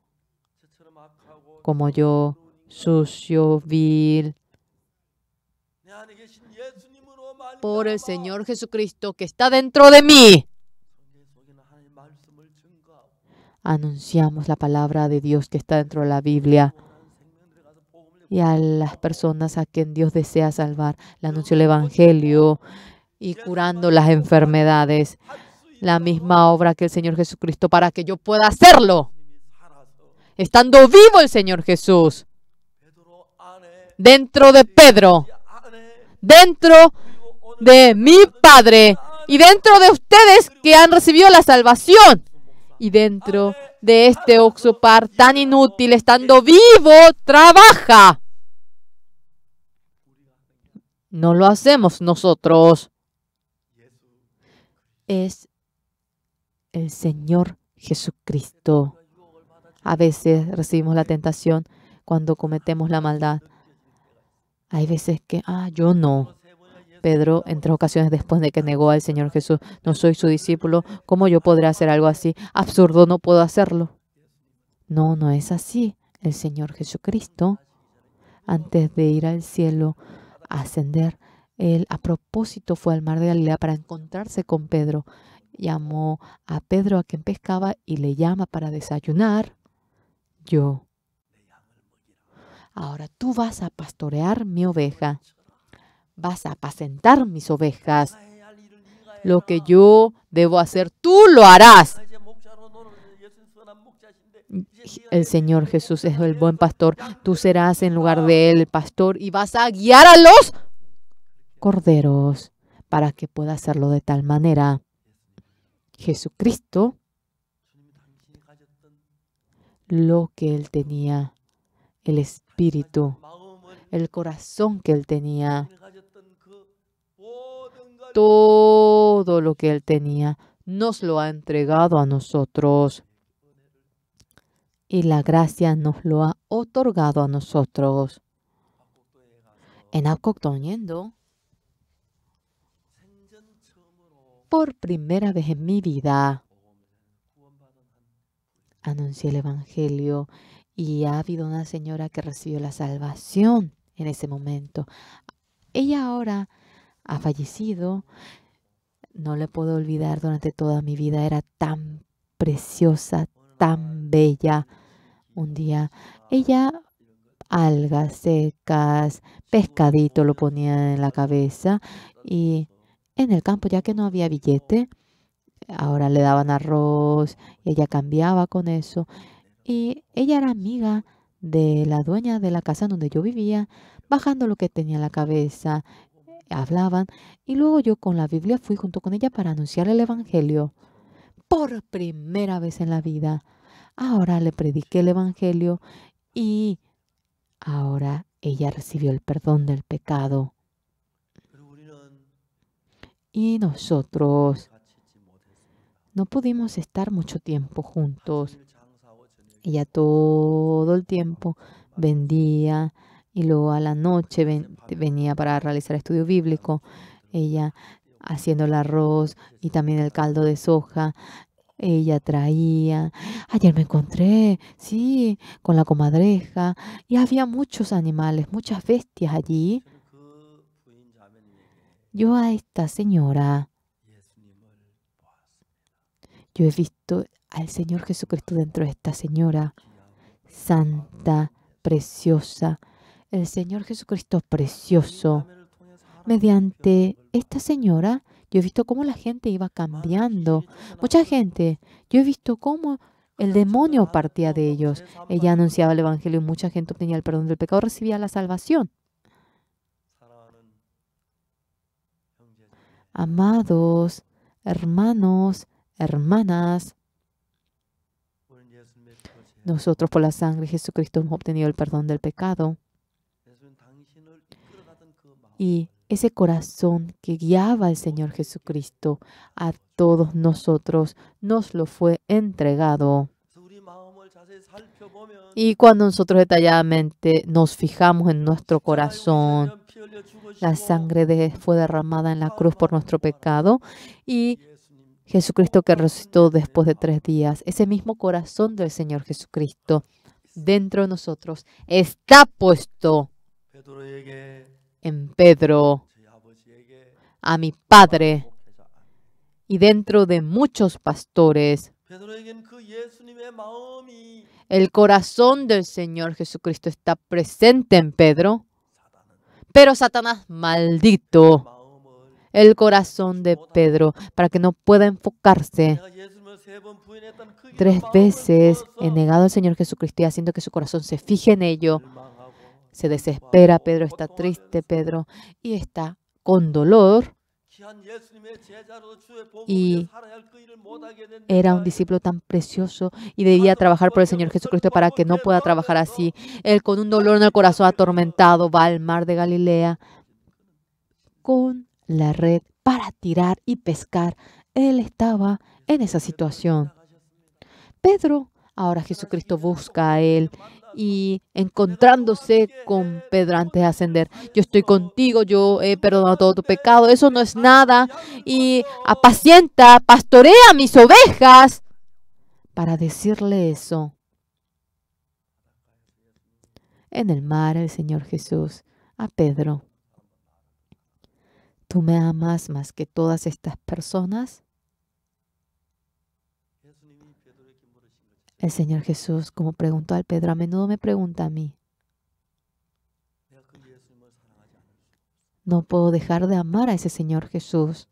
como yo, sucio, vil, por el Señor Jesucristo que está dentro de mí, anunciamos la palabra de Dios que está dentro de la Biblia y a las personas a quien Dios desea salvar. Le anuncio el Evangelio y curando las enfermedades. La misma obra que el Señor Jesucristo para que yo pueda hacerlo. Estando vivo el Señor Jesús. Dentro de Pedro. Dentro de mi Padre. Y dentro de ustedes que han recibido la salvación. Y dentro de este Oxopar tan inútil, estando vivo, trabaja. No lo hacemos nosotros. Es el Señor Jesucristo. A veces recibimos la tentación cuando cometemos la maldad. Hay veces que, ah, yo no. Pedro, en tres ocasiones después de que negó al Señor Jesús, no soy su discípulo, ¿cómo yo podré hacer algo así? Absurdo, no puedo hacerlo. No, no es así. El Señor Jesucristo, antes de ir al cielo, a ascender, él a propósito fue al mar de Galilea para encontrarse con Pedro. Llamó a Pedro a quien pescaba y le llama para desayunar. Yo. Ahora tú vas a pastorear mi oveja vas a apacentar mis ovejas. Lo que yo debo hacer, tú lo harás. El Señor Jesús es el buen pastor. Tú serás en lugar de él el pastor y vas a guiar a los corderos para que pueda hacerlo de tal manera. Jesucristo, lo que él tenía, el espíritu, el corazón que él tenía, todo lo que Él tenía, nos lo ha entregado a nosotros. Y la gracia nos lo ha otorgado a nosotros. En Apoctoniendo, por primera vez en mi vida, anuncié el Evangelio y ha habido una señora que recibió la salvación en ese momento. Ella ahora ha fallecido. No le puedo olvidar durante toda mi vida. Era tan preciosa, tan bella. Un día ella algas secas, pescadito lo ponía en la cabeza y en el campo ya que no había billete, ahora le daban arroz, ella cambiaba con eso y ella era amiga de la dueña de la casa donde yo vivía, bajando lo que tenía en la cabeza hablaban, y luego yo con la Biblia fui junto con ella para anunciar el Evangelio. Por primera vez en la vida. Ahora le prediqué el Evangelio y ahora ella recibió el perdón del pecado. Y nosotros no pudimos estar mucho tiempo juntos. Ella todo el tiempo vendía y luego a la noche venía para realizar estudio bíblico, ella haciendo el arroz y también el caldo de soja. Ella traía, ayer me encontré, sí, con la comadreja, y había muchos animales, muchas bestias allí. Yo a esta señora, yo he visto al Señor Jesucristo dentro de esta señora, santa, preciosa, el Señor Jesucristo precioso. Mediante esta señora, yo he visto cómo la gente iba cambiando. Mucha gente, yo he visto cómo el demonio partía de ellos. Ella anunciaba el Evangelio y mucha gente obtenía el perdón del pecado, recibía la salvación. Amados, hermanos, hermanas, nosotros por la sangre de Jesucristo hemos obtenido el perdón del pecado. Y ese corazón que guiaba al Señor Jesucristo a todos nosotros nos lo fue entregado. Y cuando nosotros detalladamente nos fijamos en nuestro corazón, la sangre fue derramada en la cruz por nuestro pecado y Jesucristo que resucitó después de tres días, ese mismo corazón del Señor Jesucristo dentro de nosotros está puesto en Pedro, a mi Padre, y dentro de muchos pastores. El corazón del Señor Jesucristo está presente en Pedro, pero Satanás maldito el corazón de Pedro para que no pueda enfocarse. Tres veces he negado al Señor Jesucristo y haciendo que su corazón se fije en ello. Se desespera, Pedro está triste, Pedro, y está con dolor. Y era un discípulo tan precioso y debía trabajar por el Señor Jesucristo para que no pueda trabajar así. Él con un dolor en el corazón atormentado va al mar de Galilea con la red para tirar y pescar. Él estaba en esa situación. Pedro, ahora Jesucristo busca a él y encontrándose con Pedro antes de ascender. Yo estoy contigo, yo he perdonado todo tu pecado, eso no es nada. Y apacienta, pastorea mis ovejas para decirle eso. En el mar el Señor Jesús a Pedro. ¿Tú me amas más que todas estas personas? El Señor Jesús, como preguntó al Pedro, a menudo me pregunta a mí, no puedo dejar de amar a ese Señor Jesús.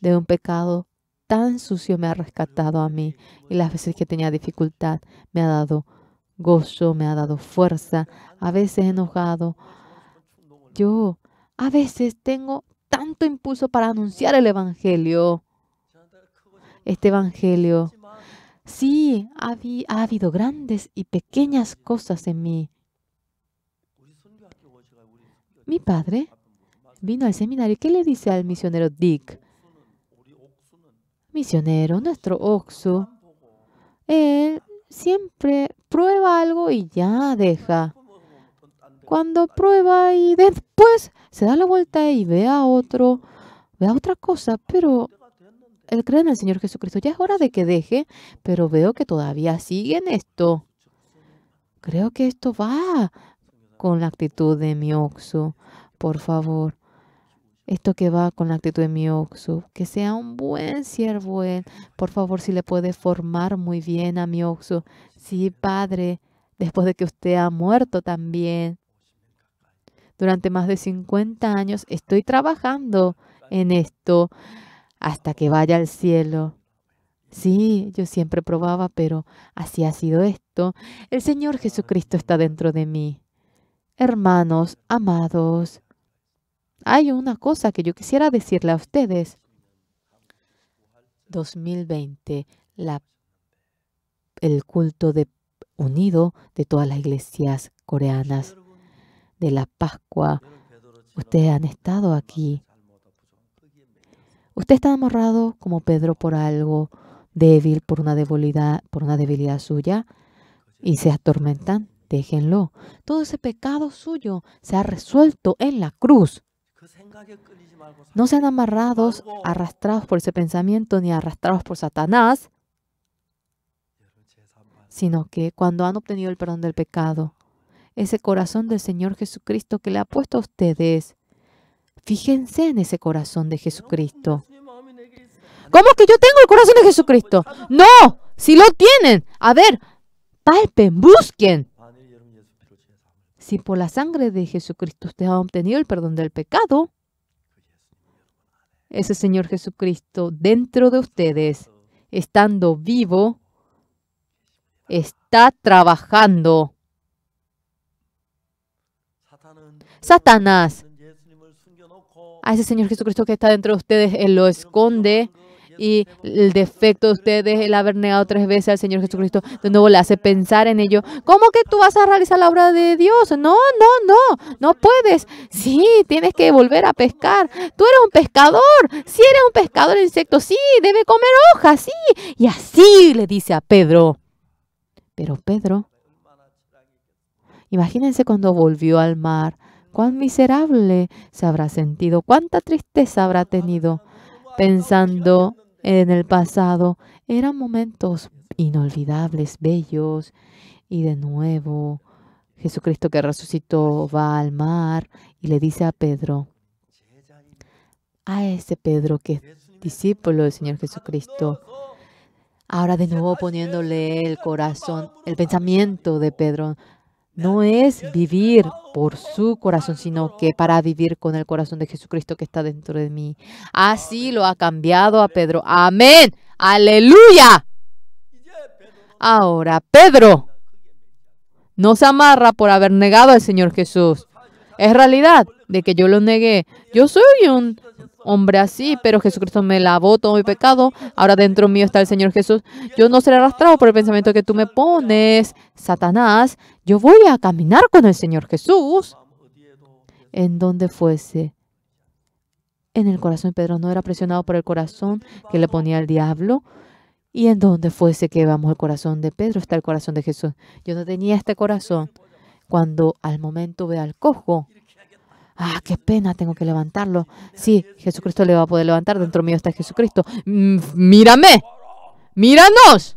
De un pecado tan sucio me ha rescatado a mí y las veces que tenía dificultad me ha dado gozo, me ha dado fuerza, a veces enojado. Yo a veces tengo tanto impulso para anunciar el Evangelio. Este Evangelio Sí, ha, habido grandes y pequeñas cosas en mí. Mi padre vino al seminario. ¿Qué le dice al misionero Dick? Misionero, nuestro Oxo, Él siempre prueba algo y ya deja. Cuando prueba y después se da la vuelta y ve a otro, ve a otra cosa, pero él cree en el Señor Jesucristo. Ya es hora de que deje, pero veo que todavía siguen esto. Creo que esto va con la actitud de mi oxo. Por favor, esto que va con la actitud de mi Oxo, que sea un buen siervo él. Por favor, si le puede formar muy bien a mi Oxo. Sí, Padre, después de que usted ha muerto también. Durante más de 50 años estoy trabajando en esto hasta que vaya al cielo. Sí, yo siempre probaba, pero así ha sido esto. El Señor Jesucristo está dentro de mí. Hermanos, amados, hay una cosa que yo quisiera decirle a ustedes. 2020, el culto de, unido de todas las iglesias coreanas de la Pascua. Ustedes han estado aquí Usted está amarrado como Pedro por algo débil, por una debilidad, por una debilidad suya y se atormentan. Déjenlo. Todo ese pecado suyo se ha resuelto en la cruz. No sean amarrados, arrastrados por ese pensamiento, ni arrastrados por Satanás, sino que cuando han obtenido el perdón del pecado, ese corazón del Señor Jesucristo que le ha puesto a ustedes, Fíjense en ese corazón de Jesucristo. ¿Cómo que yo tengo el corazón de Jesucristo? No, si lo tienen. A ver, palpen, busquen. Si por la sangre de Jesucristo usted ha obtenido el perdón del pecado, ese Señor Jesucristo dentro de ustedes, estando vivo, está trabajando. Satanás a ese Señor Jesucristo que está dentro de ustedes, Él lo esconde y el defecto de ustedes, el haber negado tres veces al Señor Jesucristo, de nuevo le hace pensar en ello. ¿Cómo que tú vas a realizar la obra de Dios? No, no, no, no puedes. Sí, tienes que volver a pescar. Tú eres un pescador. Sí, eres un pescador insecto, Sí, debe comer hojas. Sí. Y así le dice a Pedro. Pero Pedro, imagínense cuando volvió al mar cuán miserable se habrá sentido, cuánta tristeza habrá tenido, pensando en el pasado. Eran momentos inolvidables, bellos, y de nuevo Jesucristo que resucitó va al mar y le dice a Pedro, a ese Pedro que es discípulo del Señor Jesucristo, ahora de nuevo poniéndole el corazón, el pensamiento de Pedro, no es vivir por su corazón, sino que para vivir con el corazón de Jesucristo que está dentro de mí. Así lo ha cambiado a Pedro. Amén. Aleluya. Ahora, Pedro no se amarra por haber negado al Señor Jesús. Es realidad de que yo lo negué. Yo soy un hombre así, pero Jesucristo me lavó todo mi pecado. Ahora dentro mío está el Señor Jesús. Yo no seré arrastrado por el pensamiento que tú me pones, Satanás. Yo voy a caminar con el Señor Jesús en donde fuese. En el corazón de Pedro no era presionado por el corazón que le ponía el diablo. Y en donde fuese que vamos al corazón de Pedro está el corazón de Jesús. Yo no tenía este corazón. Cuando al momento ve al cojo, Ah, qué pena, tengo que levantarlo. Sí, Jesucristo le va a poder levantar. Dentro mío está Jesucristo. Mm, mírame, míranos.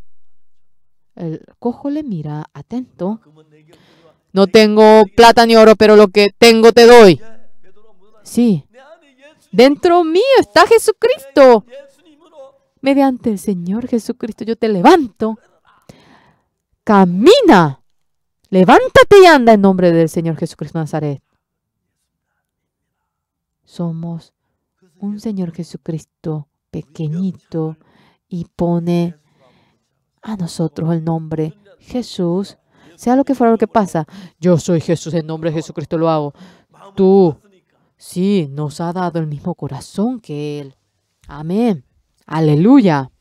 El cojo le mira atento. No tengo plata ni oro, pero lo que tengo te doy. Sí. Dentro mío está Jesucristo. Mediante el Señor Jesucristo yo te levanto. Camina. Levántate y anda en nombre del Señor Jesucristo Nazaret somos un Señor Jesucristo pequeñito y pone a nosotros el nombre Jesús, sea lo que fuera lo que pasa. Yo soy Jesús, en nombre de Jesucristo lo hago. Tú, sí, nos ha dado el mismo corazón que Él. Amén. Aleluya.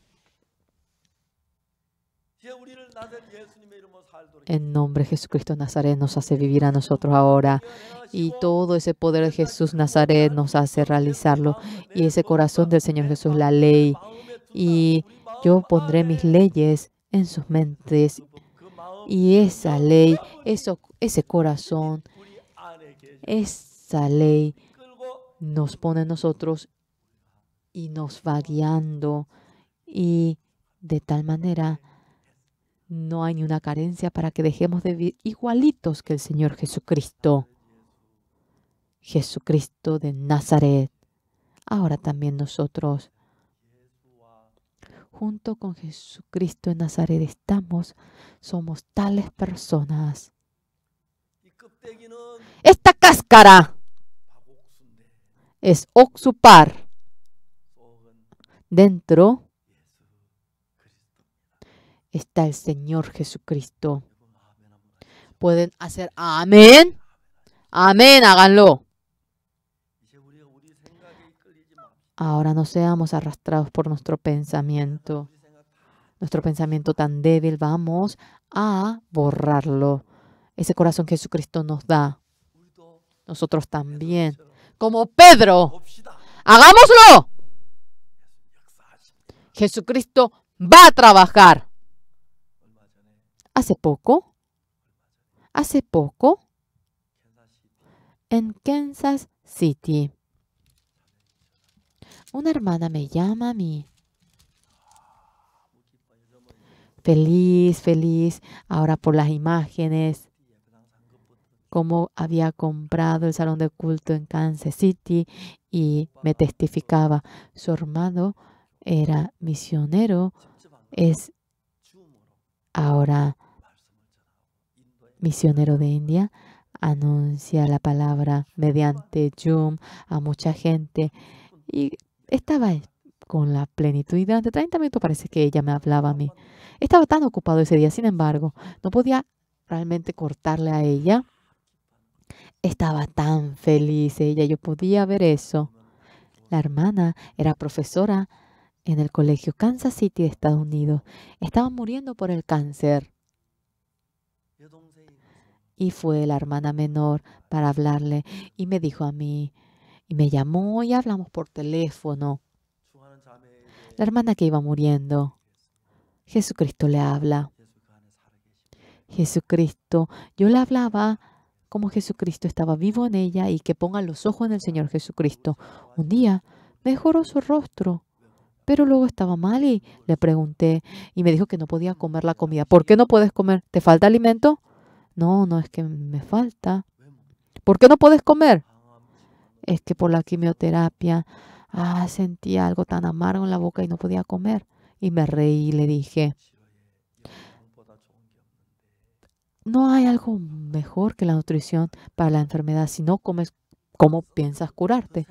en nombre de Jesucristo Nazaret nos hace vivir a nosotros ahora. Y todo ese poder de Jesús Nazaret nos hace realizarlo. Y ese corazón del Señor Jesús, la ley. Y yo pondré mis leyes en sus mentes. Y esa ley, eso, ese corazón, esa ley nos pone a nosotros y nos va guiando. Y de tal manera no hay ni una carencia para que dejemos de vivir igualitos que el Señor Jesucristo. Jesucristo de Nazaret. Ahora también nosotros, junto con Jesucristo en Nazaret, estamos, somos tales personas. Esta cáscara es oxupar. Dentro está el Señor Jesucristo. Pueden hacer amén. Amén, háganlo. Ahora no seamos arrastrados por nuestro pensamiento. Nuestro pensamiento tan débil, vamos a borrarlo. Ese corazón Jesucristo nos da. Nosotros también. Como Pedro. Hagámoslo. Jesucristo va a trabajar hace poco, hace poco, en Kansas City. Una hermana me llama a mí. Feliz, feliz, ahora por las imágenes, cómo había comprado el salón de culto en Kansas City y me testificaba, su hermano era misionero, es ahora misionero de India, anuncia la palabra mediante Zoom a mucha gente. Y estaba con la plenitud. Y durante 30 minutos parece que ella me hablaba a mí. Estaba tan ocupado ese día, sin embargo, no podía realmente cortarle a ella. Estaba tan feliz ella, yo podía ver eso. La hermana era profesora en el colegio Kansas City de Estados Unidos. Estaba muriendo por el cáncer. Y fue la hermana menor para hablarle y me dijo a mí, y me llamó y hablamos por teléfono. La hermana que iba muriendo, Jesucristo le habla. Jesucristo, yo le hablaba como Jesucristo estaba vivo en ella y que ponga los ojos en el Señor Jesucristo. Un día mejoró su rostro, pero luego estaba mal y le pregunté y me dijo que no podía comer la comida. ¿Por qué no puedes comer? ¿Te falta alimento? No, no es que me falta. ¿Por qué no puedes comer? Es que por la quimioterapia, ah, sentí algo tan amargo en la boca y no podía comer. Y me reí y le dije, no hay algo mejor que la nutrición para la enfermedad. Si no comes, ¿cómo piensas curarte?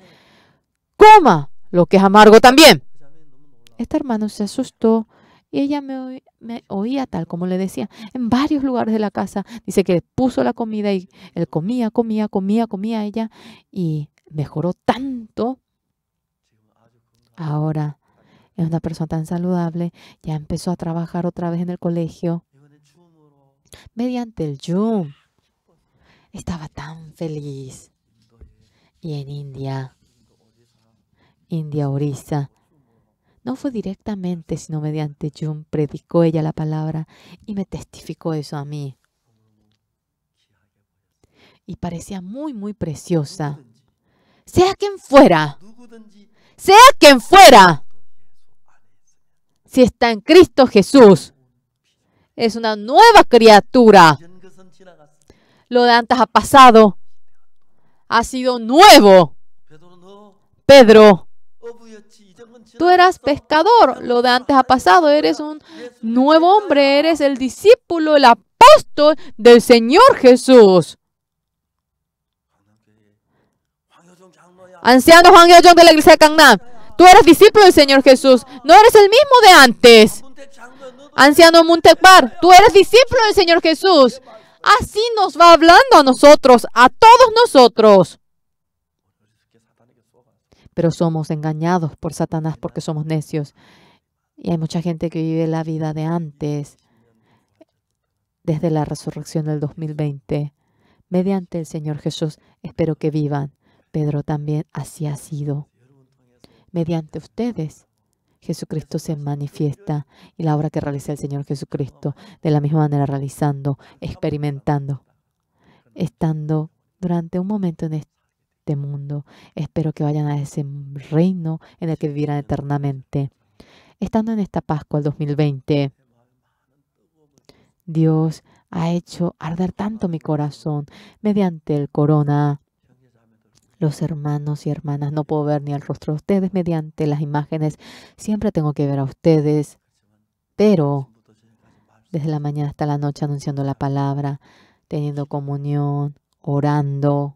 Coma lo que es amargo también. Este hermano se asustó y ella me, oía tal como le decía en varios lugares de la casa. Dice que puso la comida y él comía, comía, comía, comía ella y mejoró tanto. Ahora es una persona tan saludable, ya empezó a trabajar otra vez en el colegio mediante el Zoom. Estaba tan feliz. Y en India, India, Orissa, no fue directamente, sino mediante Jun predicó ella la palabra y me testificó eso a mí. Y parecía muy, muy preciosa. Sea quien fuera. Sea quien fuera. Si está en Cristo Jesús. Es una nueva criatura. Lo de antes ha pasado. Ha sido nuevo. Pedro Tú eras pescador, lo de antes ha pasado, eres un nuevo hombre, eres el discípulo, el apóstol del Señor Jesús. Anciano Juan Yeoyong de la iglesia de Gangnam, tú eres discípulo del Señor Jesús, no eres el mismo de antes. Anciano Muntepar. tú eres discípulo del Señor Jesús. Así nos va hablando a nosotros, a todos nosotros pero somos engañados por Satanás porque somos necios. Y hay mucha gente que vive la vida de antes, desde la resurrección del 2020, mediante el Señor Jesús. Espero que vivan. Pedro también así ha sido. Mediante ustedes, Jesucristo se manifiesta y la obra que realiza el Señor Jesucristo, de la misma manera realizando, experimentando, estando durante un momento en este este mundo. Espero que vayan a ese reino en el que vivirán eternamente. Estando en esta Pascua del 2020, Dios ha hecho arder tanto mi corazón mediante el corona. Los hermanos y hermanas, no puedo ver ni el rostro de ustedes mediante las imágenes. Siempre tengo que ver a ustedes. Pero desde la mañana hasta la noche anunciando la palabra, teniendo comunión, orando,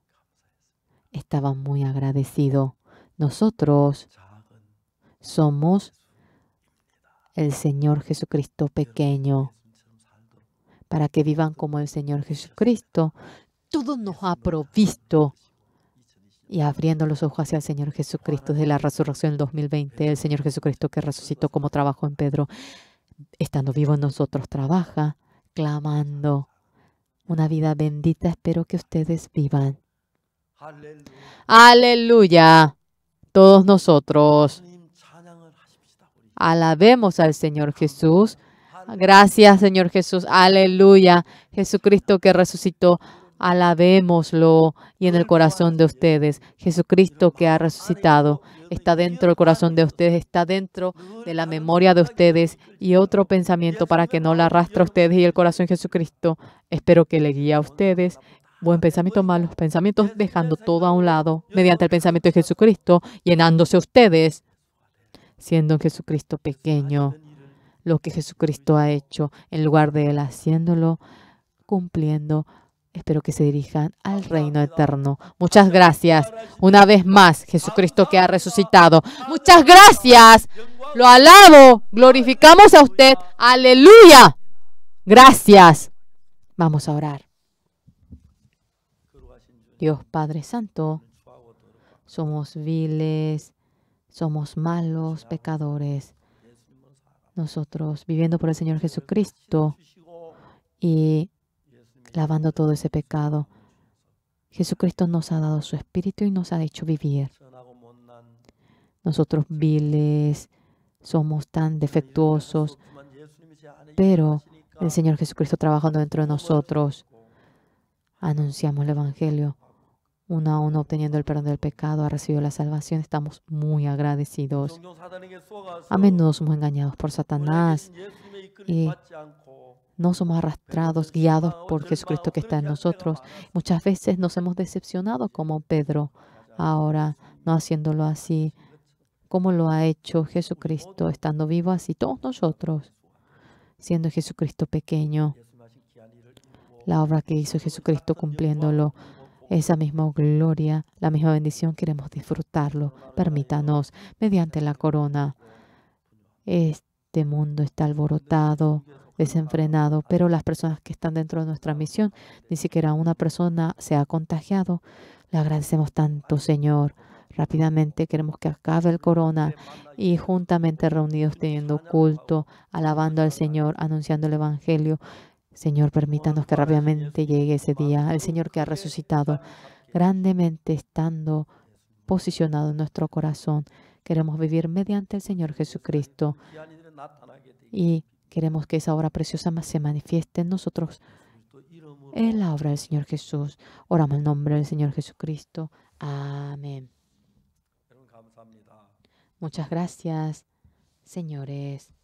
estaba muy agradecido. Nosotros somos el Señor Jesucristo pequeño. Para que vivan como el Señor Jesucristo, todo nos ha provisto. Y abriendo los ojos hacia el Señor Jesucristo de la resurrección del 2020, el Señor Jesucristo que resucitó como trabajo en Pedro, estando vivo en nosotros, trabaja clamando una vida bendita. Espero que ustedes vivan. Aleluya. Todos nosotros alabemos al Señor Jesús. Gracias, Señor Jesús. Aleluya. Jesucristo que resucitó. Alabémoslo y en el corazón de ustedes. Jesucristo que ha resucitado está dentro del corazón de ustedes, está dentro de la memoria de ustedes y otro pensamiento para que no la arrastre a ustedes y el corazón de Jesucristo. Espero que le guíe a ustedes buen pensamiento, malos pensamientos, dejando todo a un lado, mediante el pensamiento de Jesucristo, llenándose ustedes, siendo Jesucristo pequeño, lo que Jesucristo ha hecho, en lugar de él haciéndolo, cumpliendo. Espero que se dirijan al reino eterno. Muchas gracias. Una vez más, Jesucristo que ha resucitado. Muchas gracias. Lo alabo. Glorificamos a usted. Aleluya. Gracias. Vamos a orar. Dios Padre Santo, somos viles, somos malos pecadores. Nosotros viviendo por el Señor Jesucristo y lavando todo ese pecado. Jesucristo nos ha dado su espíritu y nos ha hecho vivir. Nosotros viles, somos tan defectuosos, pero el Señor Jesucristo trabajando dentro de nosotros, anunciamos el Evangelio uno a uno obteniendo el perdón del pecado, ha recibido la salvación, estamos muy agradecidos. A menudo somos engañados por Satanás y no somos arrastrados, guiados por Jesucristo que está en nosotros. Muchas veces nos hemos decepcionado como Pedro, ahora no haciéndolo así, como lo ha hecho Jesucristo, estando vivo así todos nosotros, siendo Jesucristo pequeño. La obra que hizo Jesucristo cumpliéndolo esa misma gloria, la misma bendición queremos disfrutarlo. Permítanos mediante la corona. Este mundo está alborotado, desenfrenado, pero las personas que están dentro de nuestra misión, ni siquiera una persona se ha contagiado. Le agradecemos tanto, Señor. Rápidamente queremos que acabe el corona y juntamente reunidos teniendo culto, alabando al Señor, anunciando el Evangelio, Señor, permítanos que rápidamente llegue ese día. El Señor que ha resucitado grandemente estando posicionado en nuestro corazón. Queremos vivir mediante el Señor Jesucristo y queremos que esa obra preciosa más se manifieste en nosotros en la obra del Señor Jesús. Oramos el nombre del Señor Jesucristo. Amén. Muchas gracias, señores.